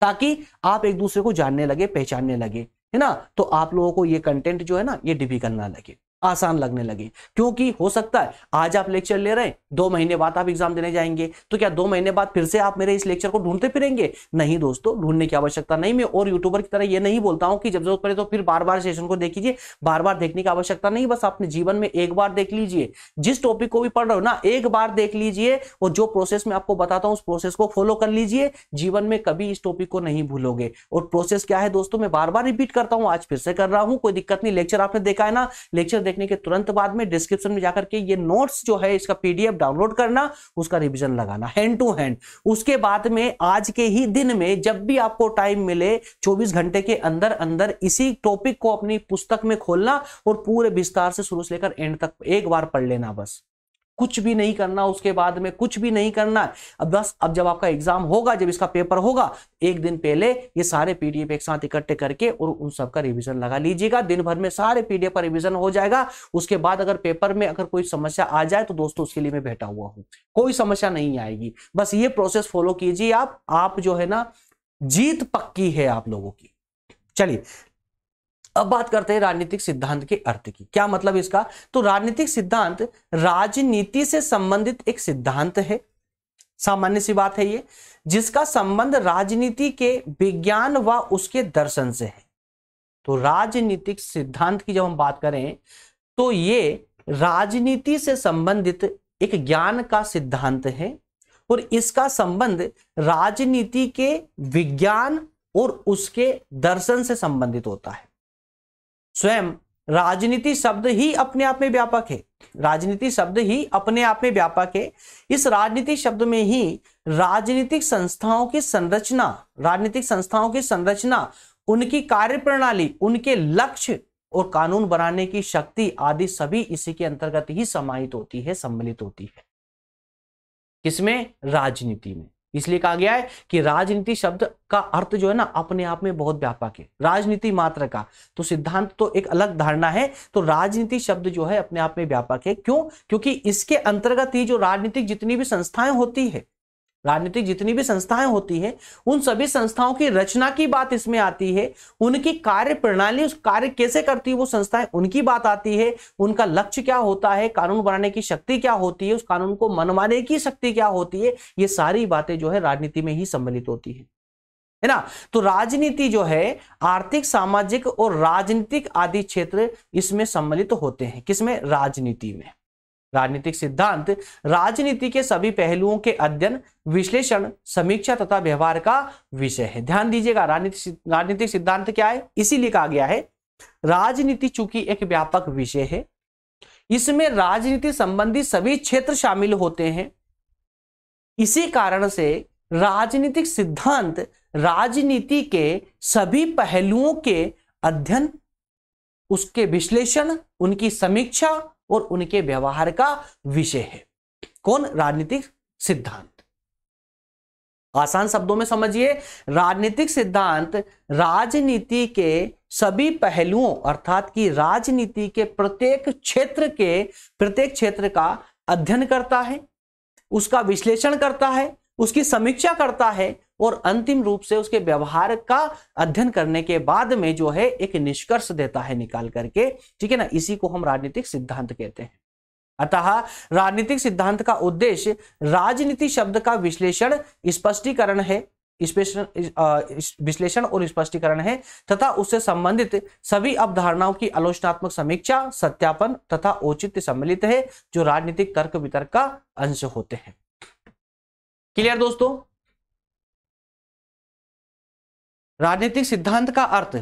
ताकि आप एक दूसरे को जानने लगे पहचानने लगे है ना तो आप लोगों को ये कंटेंट जो है ना ये डिफिकल्ट ना लगे आसान लगने लगे क्योंकि हो सकता है आज आप लेक्चर ले रहे हैं दो महीने बाद आप एग्जाम देने जाएंगे तो क्या दो महीने बाद फिर से आप मेरे इस लेक्चर को ढूंढते फिरेंगे नहीं दोस्तों ढूंढने की आवश्यकता नहीं मैं और यूट्यूबर की तरह ये नहीं बोलता हूं कि जब जरूरत पड़े तो फिर बार बार सेशन को देख लीजिए बार बार देखने की आवश्यकता नहीं बस अपने जीवन में एक बार देख लीजिए जिस टॉपिक को भी पढ़ रहे हो ना एक बार देख लीजिए और जो प्रोसेस मैं आपको बताता हूँ उस प्रोसेस को फॉलो कर लीजिए जीवन में कभी इस टॉपिक को नहीं भूलोगे और प्रोसेस क्या है दोस्तों मैं बार बार रिपीट करता हूँ आज फिर से कर रहा हूँ कोई दिक्कत नहीं लेक्चर आपने देखा है ना लेक्चर देखने के तुरंत बाद में डिस्क्रिप्शन में जाकर के ये नोट्स जो है इसका पीडीएफ डाउनलोड करना उसका रिविजन लगाना हैंड टू हैंड उसके बाद में आज के ही दिन में जब भी आपको टाइम मिले 24 घंटे के अंदर अंदर इसी टॉपिक को अपनी पुस्तक में खोलना और पूरे विस्तार से शुरू से लेकर एंड तक एक बार पढ़ लेना बस कुछ भी नहीं करना उसके बाद में कुछ भी नहीं करना अब बस अब जब आपका एग्जाम होगा जब इसका पेपर होगा एक दिन पहले ये सारे पीडीएफ एक साथ इकट्ठे करके और उन सबका रिविजन लगा लीजिएगा दिन भर में सारे पीडीएफ का रिविजन हो जाएगा उसके बाद अगर पेपर में अगर कोई समस्या आ जाए तो दोस्तों उसके लिए मैं बैठा हुआ हूं कोई समस्या नहीं आएगी बस ये प्रोसेस फॉलो कीजिए आप आप जो है ना जीत पक्की है आप लोगों की चलिए अब बात करते हैं राजनीतिक सिद्धांत के अर्थ की क्या मतलब इसका तो राजनीतिक सिद्धांत राजनीति से संबंधित एक सिद्धांत है सामान्य सी बात है ये जिसका संबंध राजनीति के विज्ञान व उसके दर्शन से है तो राजनीतिक सिद्धांत की जब हम बात करें तो ये राजनीति से संबंधित एक ज्ञान का सिद्धांत है और इसका संबंध राजनीति के विज्ञान और उसके दर्शन से संबंधित होता है स्वयं राजनीति शब्द ही अपने आप में व्यापक है राजनीति शब्द ही अपने आप में व्यापक है इस राजनीति शब्द में ही राजनीतिक संस्थाओं की संरचना राजनीतिक संस्थाओं की संरचना उनकी कार्य प्रणाली उनके लक्ष्य और कानून बनाने की शक्ति आदि सभी इसी के अंतर्गत ही समाहित होती है सम्मिलित होती है किसमें राजनीति में इसलिए कहा गया है कि राजनीति शब्द का अर्थ जो है ना अपने आप में बहुत व्यापक है राजनीति मात्र का तो सिद्धांत तो एक अलग धारणा है तो राजनीति शब्द जो है अपने आप में व्यापक है क्यों क्योंकि इसके अंतर्गत ही जो राजनीतिक जितनी भी संस्थाएं होती है राजनीतिक जितनी भी संस्थाएं होती है उन सभी संस्थाओं की रचना की बात इसमें आती है उनकी कार्य प्रणाली उस कार्य कैसे करती है वो संस्थाएं उनकी बात आती है उनका लक्ष्य क्या होता है कानून बनाने की शक्ति क्या होती है उस कानून को मनवाने की शक्ति क्या होती है ये सारी बातें जो है राजनीति में ही सम्मिलित होती है है ना तो राजनीति जो है आर्थिक सामाजिक और राजनीतिक आदि क्षेत्र इसमें सम्मिलित तो होते हैं किसमें राजनीति में राजनीतिक सिद्धांत राजनीति के सभी पहलुओं के अध्ययन विश्लेषण समीक्षा तथा व्यवहार का विषय है ध्यान दीजिएगा राजनीतिक राजनीतिक सिद्धांत क्या है इसीलिए कहा गया है राजनीति चूंकि एक व्यापक विषय है इसमें राजनीति संबंधी सभी क्षेत्र शामिल होते हैं इसी कारण से राजनीतिक सिद्धांत राजनीति के सभी पहलुओं के अध्ययन उसके विश्लेषण उनकी समीक्षा और उनके व्यवहार का विषय है कौन राजनीतिक सिद्धांत आसान शब्दों में समझिए राजनीतिक सिद्धांत राजनीति के सभी पहलुओं अर्थात कि राजनीति के प्रत्येक क्षेत्र के प्रत्येक क्षेत्र का अध्ययन करता है उसका विश्लेषण करता है उसकी समीक्षा करता है और अंतिम रूप से उसके व्यवहार का अध्ययन करने के बाद में जो है एक निष्कर्ष देता है निकाल करके ठीक है ना इसी को हम राजनीतिक सिद्धांत कहते हैं अतः राजनीतिक सिद्धांत का उद्देश्य राजनीति शब्द का विश्लेषण स्पष्टीकरण है विश्लेषण और स्पष्टीकरण है तथा उससे संबंधित सभी अवधारणाओं की आलोचनात्मक समीक्षा सत्यापन तथा औचित्य सम्मिलित है जो राजनीतिक तर्क वितर्क का अंश होते हैं क्लियर दोस्तों राजनीतिक सिद्धांत का अर्थ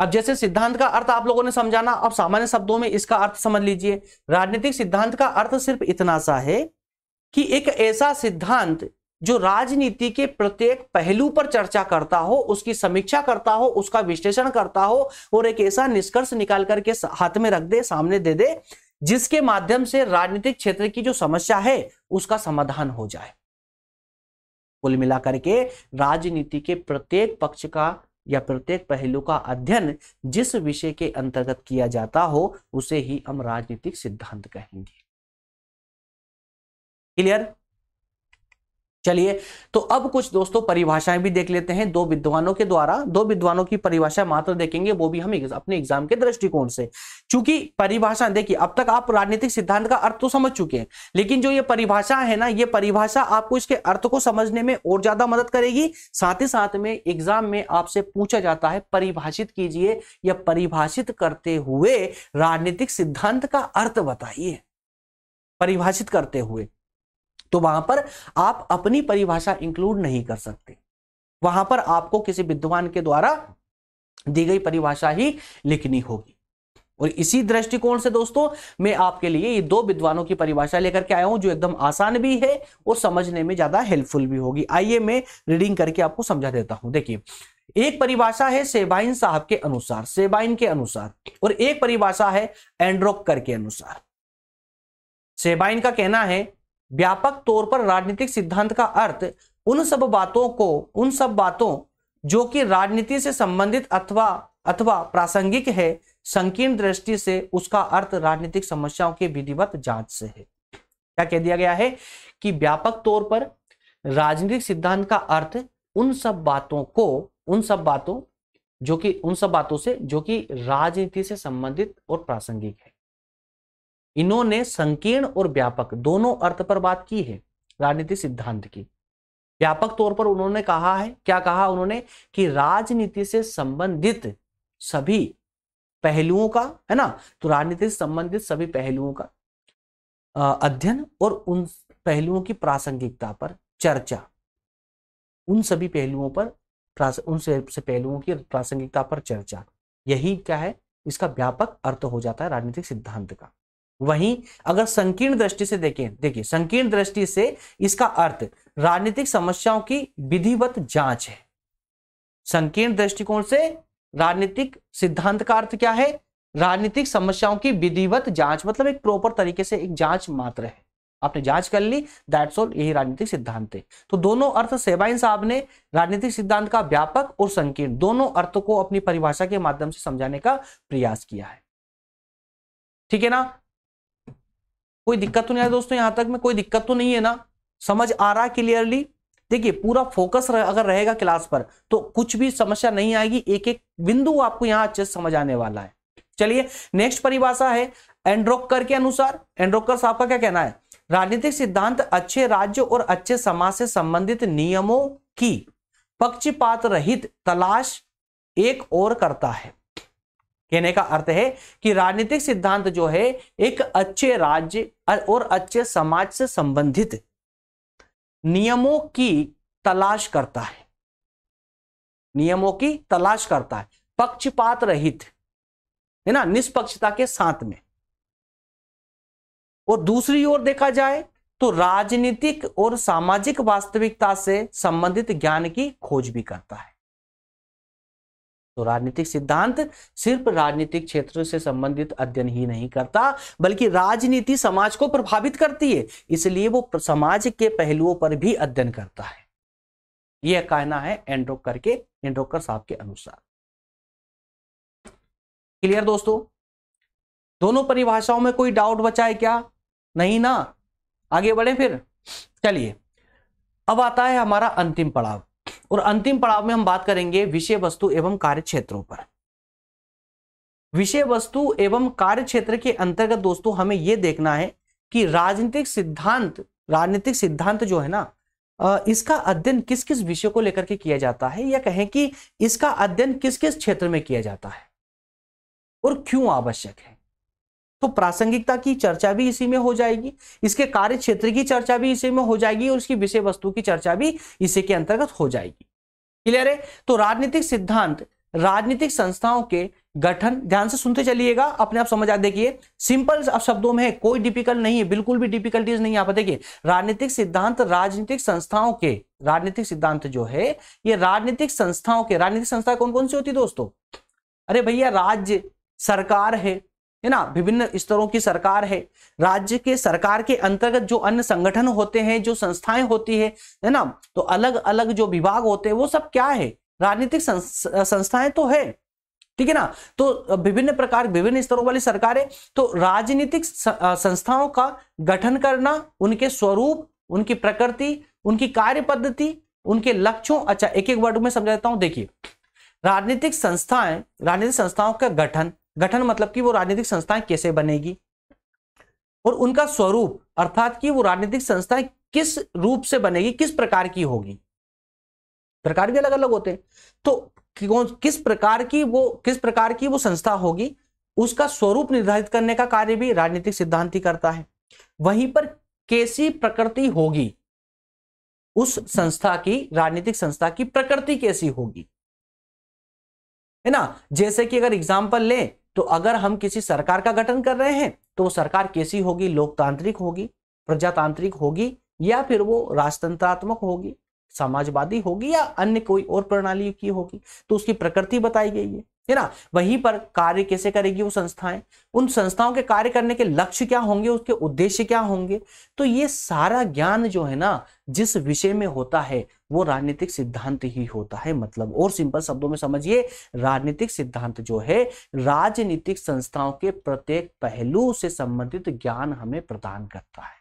अब जैसे सिद्धांत का अर्थ आप लोगों ने समझाना अब सामान्य शब्दों में इसका अर्थ समझ लीजिए राजनीतिक सिद्धांत का अर्थ सिर्फ इतना सा है कि एक ऐसा सिद्धांत जो राजनीति के प्रत्येक पहलू पर चर्चा करता हो उसकी समीक्षा करता हो उसका विश्लेषण करता हो और एक ऐसा निष्कर्ष निकाल करके हाथ में रख दे सामने दे दे जिसके माध्यम से राजनीतिक क्षेत्र की जो समस्या है उसका समाधान हो जाए कुल मिलाकर के राजनीति के प्रत्येक पक्ष का या प्रत्येक पहलू का अध्ययन जिस विषय के अंतर्गत किया जाता हो उसे ही हम राजनीतिक सिद्धांत कहेंगे क्लियर चलिए तो अब कुछ दोस्तों परिभाषाएं भी देख लेते हैं दो विद्वानों के द्वारा दो विद्वानों की परिभाषा मात्र देखेंगे वो भी हम अपने एग्जाम के दृष्टिकोण से क्योंकि परिभाषा देखिए अब तक आप राजनीतिक सिद्धांत का अर्थ तो समझ चुके हैं लेकिन जो ये परिभाषा है ना ये परिभाषा आपको इसके अर्थ को समझने में और ज्यादा मदद करेगी साथ ही साथ में एग्जाम में आपसे पूछा जाता है परिभाषित कीजिए या परिभाषित करते हुए राजनीतिक सिद्धांत का अर्थ बताइए परिभाषित करते हुए तो वहां पर आप अपनी परिभाषा इंक्लूड नहीं कर सकते वहां पर आपको किसी विद्वान के द्वारा दी गई परिभाषा ही लिखनी होगी और इसी दृष्टिकोण से दोस्तों मैं आपके लिए ये दो विद्वानों की परिभाषा लेकर के आया हूं जो एकदम आसान भी है और समझने में ज्यादा हेल्पफुल भी होगी आइए मैं रीडिंग करके आपको समझा देता हूं देखिए एक परिभाषा है सेबाइन साहब के अनुसार सेबाइन के अनुसार और एक परिभाषा है एंड्रोकर के अनुसार सेबाइन का कहना है व्यापक तौर पर राजनीतिक सिद्धांत का अर्थ उन सब बातों को उन सब बातों जो कि राजनीति से संबंधित अथवा अथवा प्रासंगिक है संकीर्ण दृष्टि से उसका अर्थ राजनीतिक समस्याओं के विधिवत जांच से है क्या कह दिया गया है कि व्यापक तौर पर राजनीतिक सिद्धांत का अर्थ उन सब बातों को उन सब बातों जो कि उन सब बातों से जो कि राजनीति से संबंधित और प्रासंगिक है इन्होंने संकीर्ण और व्यापक दोनों अर्थ पर बात की है राजनीति सिद्धांत की व्यापक तौर पर उन्होंने कहा है क्या कहा उन्होंने कि राजनीति से संबंधित सभी पहलुओं का है ना तो राजनीति से संबंधित सभी पहलुओं का अध्ययन और उन पहलुओं की प्रासंगिकता पर चर्चा उन सभी पहलुओं पर उन से पहलुओं की प्रासंगिकता पर चर्चा यही क्या है इसका व्यापक अर्थ हो जाता है राजनीतिक सिद्धांत का वहीं अगर संकीर्ण दृष्टि से देखें देखिए संकीर्ण दृष्टि से इसका अर्थ राजनीतिक समस्याओं की विधिवत जांच है संकीर्ण दृष्टिकोण से राजनीतिक सिद्धांत का अर्थ क्या है राजनीतिक समस्याओं की विधिवत जांच मतलब एक प्रॉपर तरीके से एक जांच मात्र है आपने जांच कर ली दैट्स ऑल यही राजनीतिक सिद्धांत है तो दोनों अर्थ सेवाइन साहब ने राजनीतिक सिद्धांत का व्यापक और संकीर्ण दोनों अर्थ को अपनी परिभाषा के माध्यम से समझाने का प्रयास किया है ठीक है ना कोई दिक्कत तो नहीं आ दोस्तों यहां तक में कोई दिक्कत तो नहीं है ना समझ आ रहा क्लियरली देखिए पूरा फोकस रह, अगर रहेगा क्लास पर तो कुछ भी समस्या नहीं आएगी एक एक बिंदु आपको यहाँ अच्छे से समझ आने वाला है चलिए नेक्स्ट परिभाषा है एंड्रोकर के अनुसार एंड्रोकर साहब का क्या कहना है राजनीतिक सिद्धांत अच्छे राज्य और अच्छे समाज से संबंधित नियमों की पक्षपात रहित तलाश एक और करता है कहने का अर्थ है कि राजनीतिक सिद्धांत जो है एक अच्छे राज्य और अच्छे समाज से संबंधित नियमों की तलाश करता है नियमों की तलाश करता है पक्षपात रहित है ना निष्पक्षता के साथ में और दूसरी ओर देखा जाए तो राजनीतिक और सामाजिक वास्तविकता से संबंधित ज्ञान की खोज भी करता है तो राजनीतिक सिद्धांत सिर्फ राजनीतिक क्षेत्र से संबंधित अध्ययन ही नहीं करता बल्कि राजनीति समाज को प्रभावित करती है इसलिए वो समाज के पहलुओं पर भी अध्ययन करता है यह कहना है एंड्रोकर के एंड्रोकर साहब के अनुसार क्लियर दोस्तों दोनों परिभाषाओं में कोई डाउट बचा है क्या नहीं ना आगे बढ़े फिर चलिए अब आता है हमारा अंतिम पड़ाव और अंतिम पड़ाव में हम बात करेंगे विषय वस्तु एवं कार्य क्षेत्रों पर विषय वस्तु एवं कार्य क्षेत्र के अंतर्गत दोस्तों हमें यह देखना है कि राजनीतिक सिद्धांत राजनीतिक सिद्धांत जो है ना इसका अध्ययन किस किस विषय को लेकर के किया जाता है या कहें कि इसका अध्ययन किस किस क्षेत्र में किया जाता है और क्यों आवश्यक है तो प्रासंगिकता की चर्चा भी इसी में हो जाएगी इसके कार्य क्षेत्र की चर्चा भी इसी में हो जाएगी और इसकी विषय वस्तु की चर्चा भी इसी के अंतर्गत हो जाएगी क्लियर है तो राजनीतिक सिद्धांत राजनीतिक संस्थाओं के गठन ध्यान से सुनते चलिएगा अपने आप समझ आ देखिए सिंपल शब्दों में है कोई डिफिकल्ट नहीं है बिल्कुल भी डिफिकल्टीज नहीं आप देखिए राजनीतिक सिद्धांत राजनीतिक संस्थाओं के राजनीतिक सिद्धांत जो है ये राजनीतिक संस्थाओं के राजनीतिक संस्था कौन कौन सी होती है दोस्तों अरे भैया राज्य सरकार है है ना विभिन्न स्तरों की सरकार है राज्य के सरकार के अंतर्गत जो अन्य संगठन होते हैं जो संस्थाएं होती है है ना तो अलग अलग जो विभाग होते हैं वो सब क्या है राजनीतिक संस्थाएं तो है ठीक है ना तो विभिन्न प्रकार विभिन्न स्तरों वाली सरकारें तो राजनीतिक संस्थाओं का गठन करना उनके स्वरूप उनकी प्रकृति उनकी कार्य पद्धति उनके लक्ष्यों अच्छा एक एक वर्ड में समझाता हूं देखिए राजनीतिक संस्थाएं राजनीतिक संस्थाओं का गठन गठन मतलब कि वो राजनीतिक संस्थाएं कैसे बनेगी और उनका स्वरूप अर्थात कि वो राजनीतिक संस्थाएं किस रूप से बनेगी किस प्रकार की होगी प्रकार भी अलग अलग होते हैं तो कौन किस प्रकार की वो किस प्रकार की वो संस्था होगी उसका स्वरूप निर्धारित करने का कार्य भी राजनीतिक सिद्धांत ही करता है वहीं पर कैसी प्रकृति होगी उस संस्था की राजनीतिक संस्था की प्रकृति कैसी होगी है ना जैसे कि अगर एग्जाम्पल लें तो अगर हम किसी सरकार का गठन कर रहे हैं तो वो सरकार कैसी होगी लोकतांत्रिक होगी प्रजातांत्रिक होगी या फिर वो राजतंत्रात्मक होगी समाजवादी होगी या अन्य कोई और प्रणाली की होगी तो उसकी प्रकृति बताई गई है है ना वहीं पर कार्य कैसे करेगी वो संस्थाएं उन संस्थाओं के कार्य करने के लक्ष्य क्या होंगे उसके उद्देश्य क्या होंगे तो ये सारा ज्ञान जो है ना जिस विषय में होता है वो राजनीतिक सिद्धांत ही होता है मतलब और सिंपल शब्दों में समझिए राजनीतिक सिद्धांत जो है राजनीतिक संस्थाओं के प्रत्येक पहलू से संबंधित ज्ञान हमें प्रदान करता है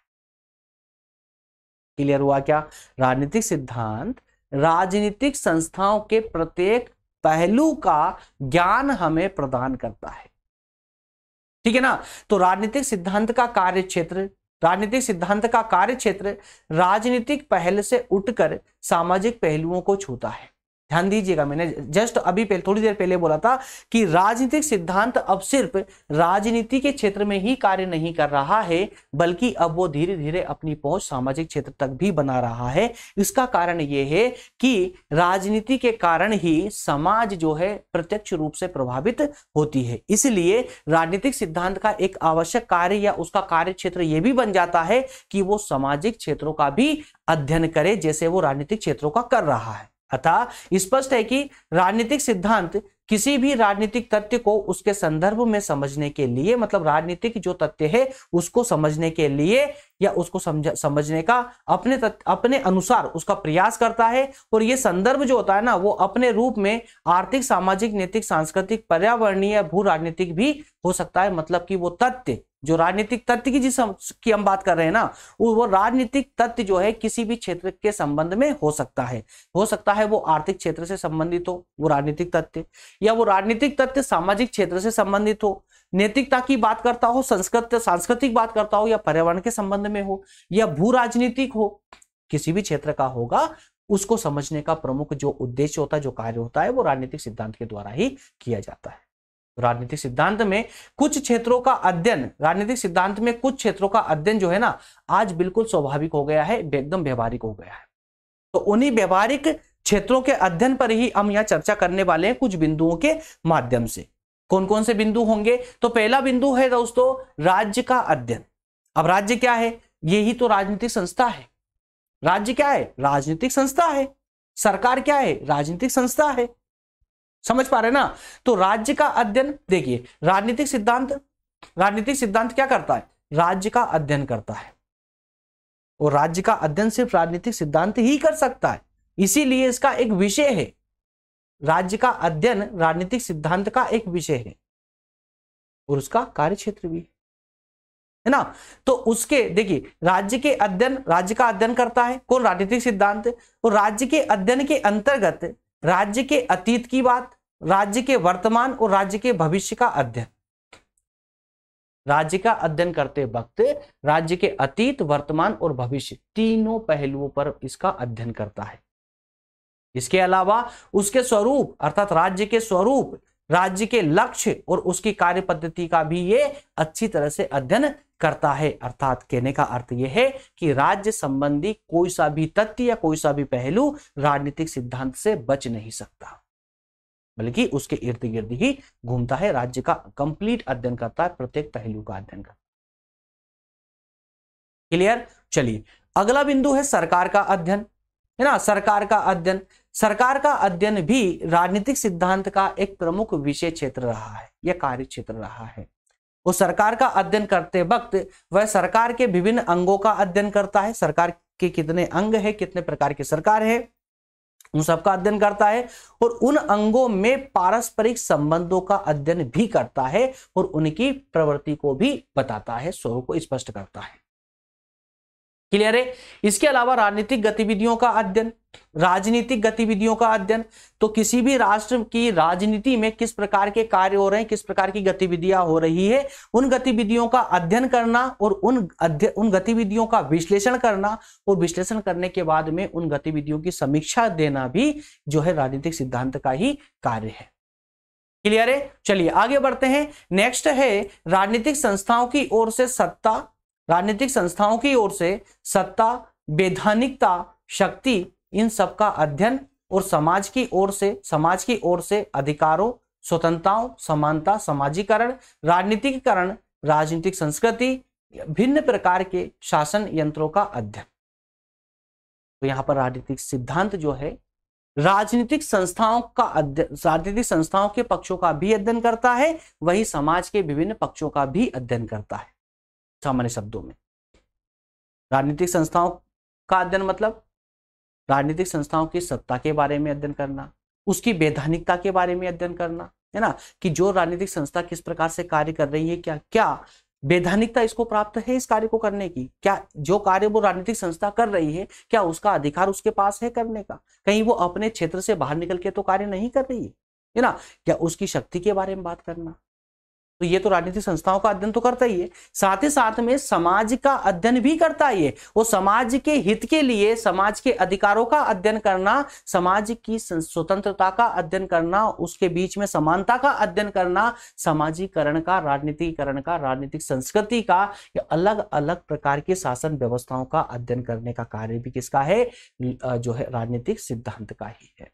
क्लियर हुआ क्या राजनीतिक सिद्धांत राजनीतिक संस्थाओं के प्रत्येक पहलू का ज्ञान हमें प्रदान करता है ठीक है ना तो राजनीतिक सिद्धांत का कार्य क्षेत्र राजनीतिक सिद्धांत का कार्य क्षेत्र राजनीतिक पहल से उठकर सामाजिक पहलुओं को छूता है ध्यान दीजिएगा मैंने जस्ट अभी पहले थोड़ी देर पहले बोला था कि राजनीतिक सिद्धांत अब सिर्फ राजनीति के क्षेत्र में ही कार्य नहीं कर रहा है बल्कि अब वो धीरे धीरे अपनी पहुंच सामाजिक क्षेत्र तक भी बना रहा है इसका कारण ये है कि राजनीति के कारण ही समाज जो है प्रत्यक्ष रूप से प्रभावित होती है इसलिए राजनीतिक सिद्धांत का एक आवश्यक कार्य या उसका कार्य क्षेत्र यह भी बन जाता है कि वो सामाजिक क्षेत्रों का भी अध्ययन करे जैसे वो राजनीतिक क्षेत्रों का कर रहा है अतः स्पष्ट है कि राजनीतिक सिद्धांत किसी भी राजनीतिक तथ्य को उसके संदर्भ में समझने के लिए मतलब राजनीतिक जो तथ्य है उसको समझने के लिए या उसको समझ समझने का अपने अपने अनुसार उसका प्रयास करता है और ये संदर्भ जो होता है ना वो अपने रूप में आर्थिक सामाजिक नैतिक सांस्कृतिक पर्यावरणीय भू राजनीतिक भी हो सकता है मतलब कि वो तथ्य जो राजनीतिक तथ्य की जिस हम, की हम बात कर रहे हैं ना वो राजनीतिक तथ्य जो है किसी भी क्षेत्र के संबंध में हो सकता है हो सकता है वो आर्थिक क्षेत्र से संबंधित हो वो राजनीतिक तथ्य या वो राजनीतिक तथ्य सामाजिक क्षेत्र से संबंधित हो नैतिकता की बात करता हो संस्कृत सांस्कृतिक बात करता हो या पर्यावरण के संबंध में हो या भू राजनीतिक हो किसी भी क्षेत्र का होगा उसको समझने का प्रमुख जो उद्देश्य होता है जो कार्य होता है वो राजनीतिक सिद्धांत के द्वारा ही किया जाता है राजनीतिक सिद्धांत में कुछ क्षेत्रों का अध्ययन राजनीतिक सिद्धांत में कुछ क्षेत्रों का अध्ययन जो है ना आज बिल्कुल स्वाभाविक हो गया है एकदम व्यवहारिक हो गया है तो उन्हीं व्यवहारिक क्षेत्रों के अध्ययन पर ही हम यहाँ चर्चा करने वाले हैं कुछ बिंदुओं के माध्यम से कौन कौन से बिंदु होंगे तो पहला बिंदु है दोस्तों राज्य का अध्ययन अब राज्य क्या है यही तो राजनीतिक संस्था है राज्य क्या है राजनीतिक संस्था है सरकार क्या है राजनीतिक संस्था है समझ पा रहे ना तो राज्य का अध्ययन देखिए राजनीतिक सिद्धांत राजनीतिक सिद्धांत क्या करता है राज्य का अध्ययन करता है और राज्य का अध्ययन सिर्फ राजनीतिक सिद्धांत ही कर सकता है इसीलिए इसका एक विषय है राज्य का अध्ययन राजनीतिक सिद्धांत का एक विषय है और उसका कार्य क्षेत्र भी है है ना तो उसके देखिए राज्य के अध्ययन राज्य का अध्ययन करता है कौन राजनीतिक सिद्धांत और राज्य के अध्ययन के अंतर्गत राज्य के अतीत की बात राज्य के वर्तमान और राज्य के भविष्य का अध्ययन राज्य का अध्ययन करते वक्त राज्य के अतीत वर्तमान और भविष्य तीनों पहलुओं पर इसका अध्ययन करता है इसके अलावा उसके स्वरूप अर्थात राज्य के स्वरूप राज्य के लक्ष्य और उसकी कार्य पद्धति का भी ये अच्छी तरह से अध्ययन करता है अर्थात कहने का अर्थ यह है कि राज्य संबंधी कोई सा भी तथ्य या कोई सा भी पहलू राजनीतिक सिद्धांत से बच नहीं सकता बल्कि उसके इर्द गिर्द ही घूमता है राज्य का कंप्लीट अध्ययन करता है प्रत्येक पहलू का अध्ययन करता क्लियर चलिए अगला बिंदु है सरकार का अध्ययन है ना सरकार का अध्ययन सरकार का अध्ययन भी राजनीतिक सिद्धांत का एक प्रमुख विषय क्षेत्र रहा है यह कार्य क्षेत्र रहा है वो सरकार का अध्ययन करते वक्त वह सरकार के विभिन्न अंगों का अध्ययन करता है सरकार के कितने अंग है कितने प्रकार की सरकार है उन सबका अध्ययन करता है और उन अंगों में पारस्परिक संबंधों का अध्ययन भी करता है और उनकी प्रवृत्ति को भी बताता है स्वरूप को स्पष्ट करता है क्लियर है इसके अलावा राजनीतिक गतिविधियों का अध्ययन राजनीतिक गतिविधियों का अध्ययन तो किसी भी राष्ट्र की राजनीति में किस प्रकार के कार्य हो रहे हैं किस प्रकार की गतिविधियां हो रही है उन गतिविधियों का अध्ययन करना और उन उन गतिविधियों का विश्लेषण करना और विश्लेषण करने के बाद में उन गतिविधियों की समीक्षा देना भी जो है राजनीतिक सिद्धांत का ही कार्य है क्लियर है चलिए आगे बढ़ते हैं नेक्स्ट है राजनीतिक संस्थाओं की ओर से सत्ता राजनीतिक संस्थाओं की ओर से सत्ता वैधानिकता शक्ति इन सब का अध्ययन और समाज की ओर से समाज की ओर से अधिकारों स्वतंत्रताओं समानता सामाजिकरण राजनीतिकरण राजनीतिक संस्कृति भिन्न प्रकार के शासन यंत्रों का अध्ययन तो यहाँ पर राजनीतिक सिद्धांत जो है राजनीतिक संस्थाओं का अध्ययन राजनीतिक संस्थाओं के पक्षों का भी अध्ययन करता है वही समाज के विभिन्न पक्षों का भी अध्ययन करता है सामान्य शब्दों में राजनीतिक संस्थाओं का अध्ययन मतलब राजनीतिक संस्थाओं की सत्ता के बारे में अध्ययन करना उसकी वैधानिकता के बारे में अध्ययन करना है ना कि जो राजनीतिक संस्था किस प्रकार से कार्य कर रही है क्या क्या वैधानिकता इसको प्राप्त है इस कार्य को करने की क्या जो कार्य वो राजनीतिक संस्था कर रही है क्या उसका अधिकार उसके पास है करने का कहीं वो अपने क्षेत्र से बाहर निकल के तो कार्य नहीं कर रही है ना क्या उसकी शक्ति के बारे में बात करना तो ये तो राजनीतिक संस्थाओं का अध्ययन तो करता ही है साथ ही साथ में समाज का अध्ययन भी करता ही है वो समाज के हित के लिए समाज के अधिकारों का अध्ययन करना समाज की स्वतंत्रता का अध्ययन करना उसके बीच में समानता का अध्ययन करना सामाजिकरण का राजनीतिकरण का राजनीतिक संस्कृति का या अलग अलग प्रकार की शासन व्यवस्थाओं का अध्ययन करने का कार्य भी किसका है जो है राजनीतिक सिद्धांत का ही है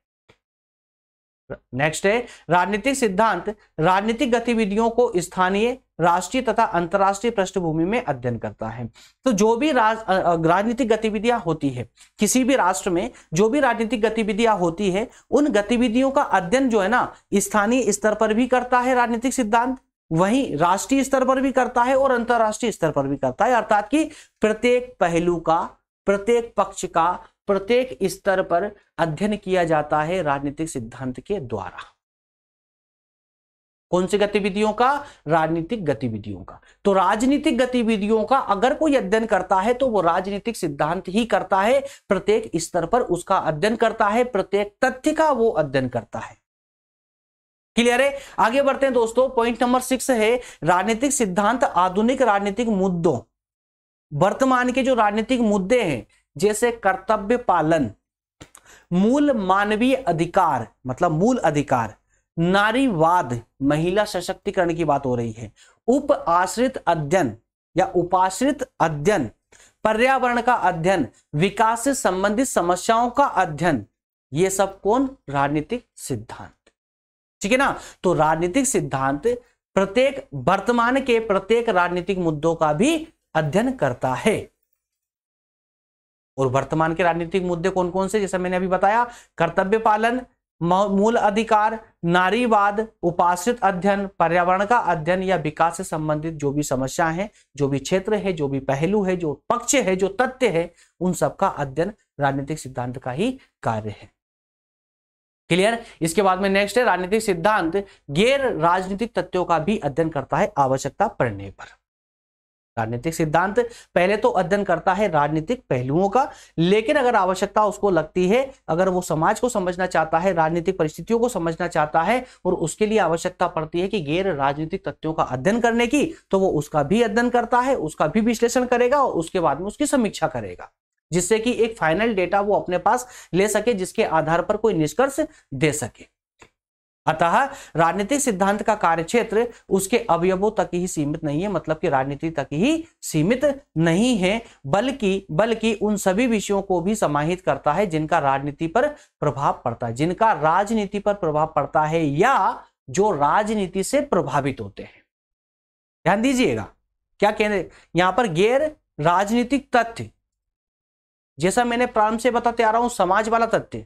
नेक्स्ट है राजनीतिक सिद्धांत राजनीतिक गतिविधियों को स्थानीय राष्ट्रीय तथा अंतरराष्ट्रीय पृष्ठभूमि में अध्ययन करता है तो जो भी राजनीतिक गतिविधियां होती है किसी भी राष्ट्र में जो भी राजनीतिक गतिविधियां होती है उन गतिविधियों का अध्ययन जो है ना स्थानीय स्तर पर भी करता है राजनीतिक सिद्धांत वही राष्ट्रीय स्तर पर भी करता है और अंतर्राष्ट्रीय स्तर पर भी करता है अर्थात की प्रत्येक पहलू का प्रत्येक पक्ष का प्रत्येक स्तर पर अध्ययन किया जाता है राजनीतिक सिद्धांत के द्वारा कौन सी गतिविधियों का राजनीतिक गतिविधियों का तो राजनीतिक गतिविधियों का अगर कोई अध्ययन करता है तो वो राजनीतिक सिद्धांत ही करता है प्रत्येक स्तर पर उसका अध्ययन करता है प्रत्येक तथ्य का वो अध्ययन करता है क्लियर है आगे बढ़ते हैं दोस्तों पॉइंट नंबर सिक्स है राजनीतिक सिद्धांत आधुनिक राजनीतिक मुद्दों वर्तमान के जो राजनीतिक मुद्दे हैं जैसे कर्तव्य पालन मूल मानवीय अधिकार मतलब मूल अधिकार नारीवाद महिला सशक्तिकरण की बात हो रही है उप आश्रित अध्ययन या उपाश्रित अध्ययन पर्यावरण का अध्ययन विकास से संबंधित समस्याओं का अध्ययन ये सब कौन राजनीतिक सिद्धांत ठीक है ना तो राजनीतिक सिद्धांत प्रत्येक वर्तमान के प्रत्येक राजनीतिक मुद्दों का भी अध्ययन करता है और वर्तमान के राजनीतिक मुद्दे कौन कौन से जैसा मैंने अभी बताया कर्तव्य पालन मूल अधिकार नारीवाद उपासित अध्ययन पर्यावरण का अध्ययन या विकास से संबंधित जो भी समस्या है जो भी क्षेत्र है जो भी पहलू है जो पक्ष है जो तथ्य है उन सबका अध्ययन राजनीतिक सिद्धांत का ही कार्य है क्लियर इसके बाद में नेक्स्ट है राजनीतिक सिद्धांत गैर राजनीतिक तथ्यों का भी अध्ययन करता है आवश्यकता पड़ने पर राजनीतिक सिद्धांत पहले तो अध्ययन करता है राजनीतिक पहलुओं का लेकिन अगर आवश्यकता उसको लगती है अगर वो समाज को समझना चाहता है राजनीतिक परिस्थितियों को समझना चाहता है और उसके लिए आवश्यकता पड़ती है कि गैर राजनीतिक तथ्यों का अध्ययन करने की तो वो उसका भी अध्ययन करता है उसका भी विश्लेषण करेगा और उसके बाद में उसकी समीक्षा करेगा जिससे कि एक फाइनल डेटा वो अपने पास ले सके जिसके आधार पर कोई निष्कर्ष दे सके अतः राजनीतिक सिद्धांत का कार्य क्षेत्र उसके अवयवों तक ही सीमित नहीं है मतलब कि राजनीति तक ही सीमित नहीं है बल्कि बल्कि उन सभी विषयों को भी समाहित करता है जिनका राजनीति पर प्रभाव पड़ता है जिनका राजनीति पर प्रभाव पड़ता है या जो राजनीति से प्रभावित होते हैं ध्यान दीजिएगा क्या कहने यहां पर गैर राजनीतिक तथ्य जैसा मैंने प्रारंभ से बताते आ रहा हूं समाज वाला तथ्य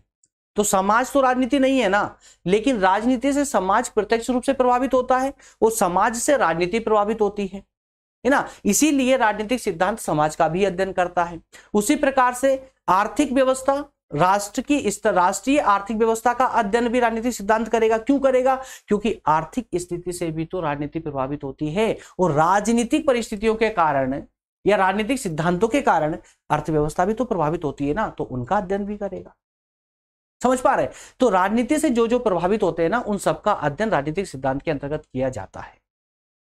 तो समाज तो राजनीति नहीं है ना लेकिन राजनीति से समाज प्रत्यक्ष रूप से प्रभावित होता है और समाज से राजनीति प्रभावित होती है है ना इसीलिए राजनीतिक सिद्धांत समाज का भी अध्ययन करता है उसी प्रकार से आर्थिक व्यवस्था राष्ट्र की राष्ट्रीय आर्थिक व्यवस्था का अध्ययन भी राजनीतिक सिद्धांत करेगा क्यों करेगा क्योंकि आर्थिक स्थिति से भी तो राजनीति प्रभावित होती है और राजनीतिक परिस्थितियों के कारण या राजनीतिक सिद्धांतों के कारण अर्थव्यवस्था भी तो प्रभावित होती है ना तो उनका अध्ययन भी करेगा समझ पा रहे तो राजनीति से जो जो प्रभावित होते हैं ना उन सबका अध्ययन राजनीतिक सिद्धांत के अंतर्गत किया जाता है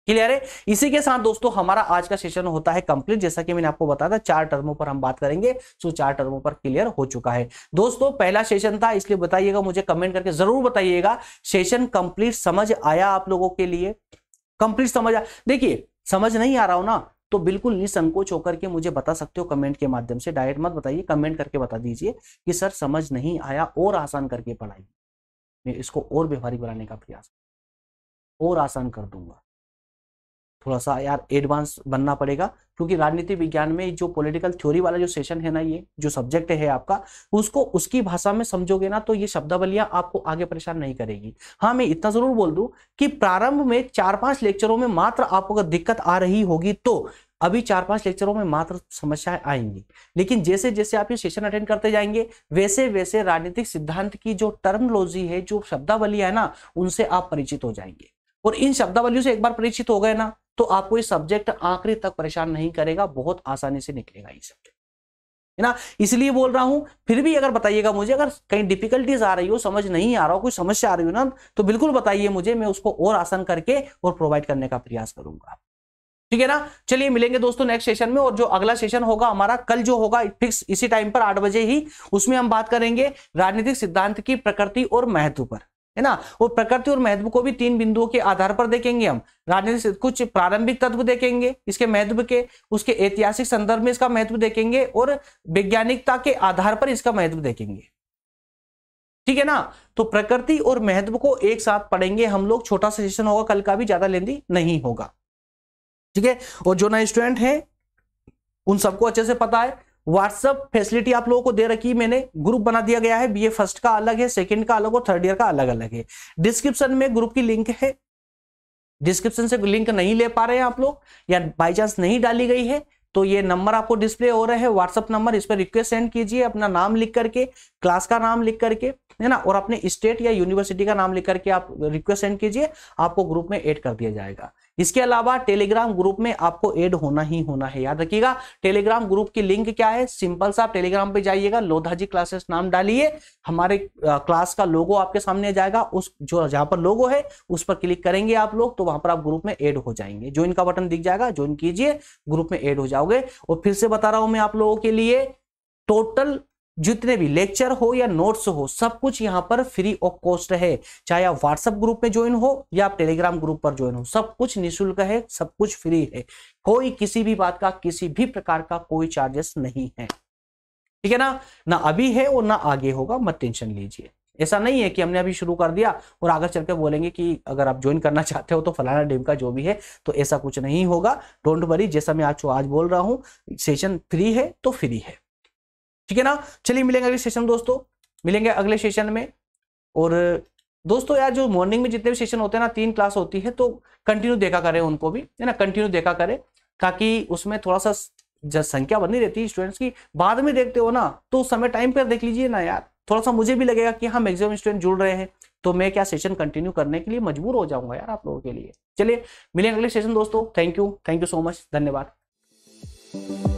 क्लियर है इसी के साथ दोस्तों हमारा आज का सेशन होता है कंप्लीट जैसा कि मैंने आपको बताया था चार टर्मों पर हम बात करेंगे सो चार टर्मों पर क्लियर हो चुका है दोस्तों पहला सेशन था इसलिए बताइएगा मुझे कमेंट करके जरूर बताइएगा सेशन कंप्लीट समझ आया आप लोगों के लिए कंप्लीट समझ आया देखिए समझ नहीं आ रहा हो ना तो बिल्कुल निसंकोच होकर के मुझे बता सकते हो कमेंट के माध्यम से डायरेक्ट मत बताइए कमेंट करके बता दीजिए कि सर समझ नहीं आया और आसान करके पढ़ाई मैं इसको और व्यवहारिक बनाने का प्रयास और आसान कर दूंगा थोड़ा सा यार एडवांस बनना पड़ेगा क्योंकि राजनीति विज्ञान में जो पॉलिटिकल थ्योरी वाला जो सेशन है ना ये जो सब्जेक्ट है आपका उसको उसकी भाषा में समझोगे ना तो ये शब्दावलियां आपको आगे परेशान नहीं करेगी हाँ मैं इतना जरूर बोल दूं कि प्रारंभ में चार पांच लेक्चरों में मात्र आपको दिक्कत आ रही होगी तो अभी चार पांच लेक्चरों में मात्र समस्याएं आएंगी लेकिन जैसे जैसे आप ये सेशन अटेंड करते जाएंगे वैसे वैसे राजनीतिक सिद्धांत की जो टर्मोलॉजी है जो शब्दावली है ना उनसे आप परिचित हो जाएंगे और इन शब्दावलियों से एक बार परिचित हो गए ना तो आपको ये सब्जेक्ट आखिरी तक परेशान नहीं करेगा बहुत आसानी से निकलेगा ये सब्जेक्ट है ना इसलिए बोल रहा हूं फिर भी अगर बताइएगा मुझे अगर कहीं डिफिकल्टीज आ रही हो समझ नहीं आ रहा हो कोई समस्या आ रही हो ना तो बिल्कुल बताइए मुझे मैं उसको और आसान करके और प्रोवाइड करने का प्रयास करूंगा ठीक है ना चलिए मिलेंगे दोस्तों नेक्स्ट सेशन में और जो अगला सेशन होगा हमारा कल जो होगा फिक्स इसी टाइम पर आठ बजे ही उसमें हम बात करेंगे राजनीतिक सिद्धांत की प्रकृति और महत्व पर है ना वो प्रकृति और महत्व को भी तीन बिंदुओं के आधार पर देखेंगे हम राजनीति कुछ प्रारंभिक तत्व देखेंगे इसके महत्व के उसके ऐतिहासिक संदर्भ में इसका महत्व देखेंगे और वैज्ञानिकता के आधार पर इसका महत्व देखेंगे ठीक है ना तो प्रकृति और महत्व को एक साथ पढ़ेंगे हम लोग छोटा सा सेशन होगा कल का भी ज्यादा लेंदी नहीं होगा ठीक है और जो नए स्टूडेंट हैं उन सबको अच्छे से पता है व्हाट्सअप फैसिलिटी आप लोगों को दे रखी है मैंने ग्रुप बना दिया गया है बीए फर्स्ट का अलग है सेकंड का अलग और थर्ड ईयर का अलग अलग है डिस्क्रिप्शन में ग्रुप की लिंक है डिस्क्रिप्शन से लिंक नहीं ले पा रहे हैं आप लोग या बाई चांस नहीं डाली गई है तो ये नंबर आपको डिस्प्ले हो रहा है व्हाट्सअप नंबर इस पर रिक्वेस्ट सेंड कीजिए अपना नाम लिख करके क्लास का नाम लिख करके है ना और अपने स्टेट या यूनिवर्सिटी का नाम लिख करके आप रिक्वेस्ट सेंड कीजिए आपको ग्रुप में ऐड कर दिया जाएगा इसके अलावा टेलीग्राम ग्रुप में आपको ऐड होना ही होना है याद रखिएगा टेलीग्राम ग्रुप की लिंक क्या है सिंपल सा आप टेलीग्राम पे जाइएगा लोधाजी क्लासेस नाम डालिए हमारे क्लास का लोगो आपके सामने जाएगा उस जो जहां पर लोगो है उस पर क्लिक करेंगे आप लोग तो वहां पर आप ग्रुप में एड हो जाएंगे ज्वाइन का बटन दिख जाएगा ज्वाइन कीजिए ग्रुप में एड हो जाओगे और फिर से बता रहा हूं मैं आप लोगों के लिए टोटल जितने भी लेक्चर हो या नोट्स हो सब कुछ यहाँ पर फ्री ऑफ कॉस्ट है चाहे आप व्हाट्सएप ग्रुप में ज्वाइन हो या आप टेलीग्राम ग्रुप पर ज्वाइन हो सब कुछ निःशुल्क है सब कुछ फ्री है कोई किसी भी बात का किसी भी प्रकार का कोई चार्जेस नहीं है ठीक है ना ना अभी है और ना आगे होगा मत टेंशन लीजिए ऐसा नहीं है कि हमने अभी शुरू कर दिया और आगे चल के बोलेंगे कि अगर आप ज्वाइन करना चाहते हो तो फलाना डेम का जो भी है तो ऐसा कुछ नहीं होगा डोंट वरी जैसा मैं आज आज बोल रहा हूँ सेशन फ्री है तो फ्री है ठीक है ना चलिए मिलेंगे अगले सेशन दोस्तों मिलेंगे अगले सेशन में और दोस्तों यार जो मॉर्निंग में जितने भी सेशन होते हैं ना तीन क्लास होती है तो कंटिन्यू देखा करें उनको भी है ना कंटिन्यू देखा करें ताकि उसमें थोड़ा सा संख्या बनी रहती है स्टूडेंट्स की बाद में देखते हो ना तो उस समय टाइम पर देख लीजिए ना यार थोड़ा सा मुझे भी लगेगा कि हाँ मैक्सिमम स्टूडेंट जुड़ रहे हैं तो मैं क्या सेशन कंटिन्यू करने के लिए मजबूर हो जाऊंगा यार आप लोगों के लिए चलिए मिलेंगे अगले सेशन दोस्तों thank you thank you so much धन्यवाद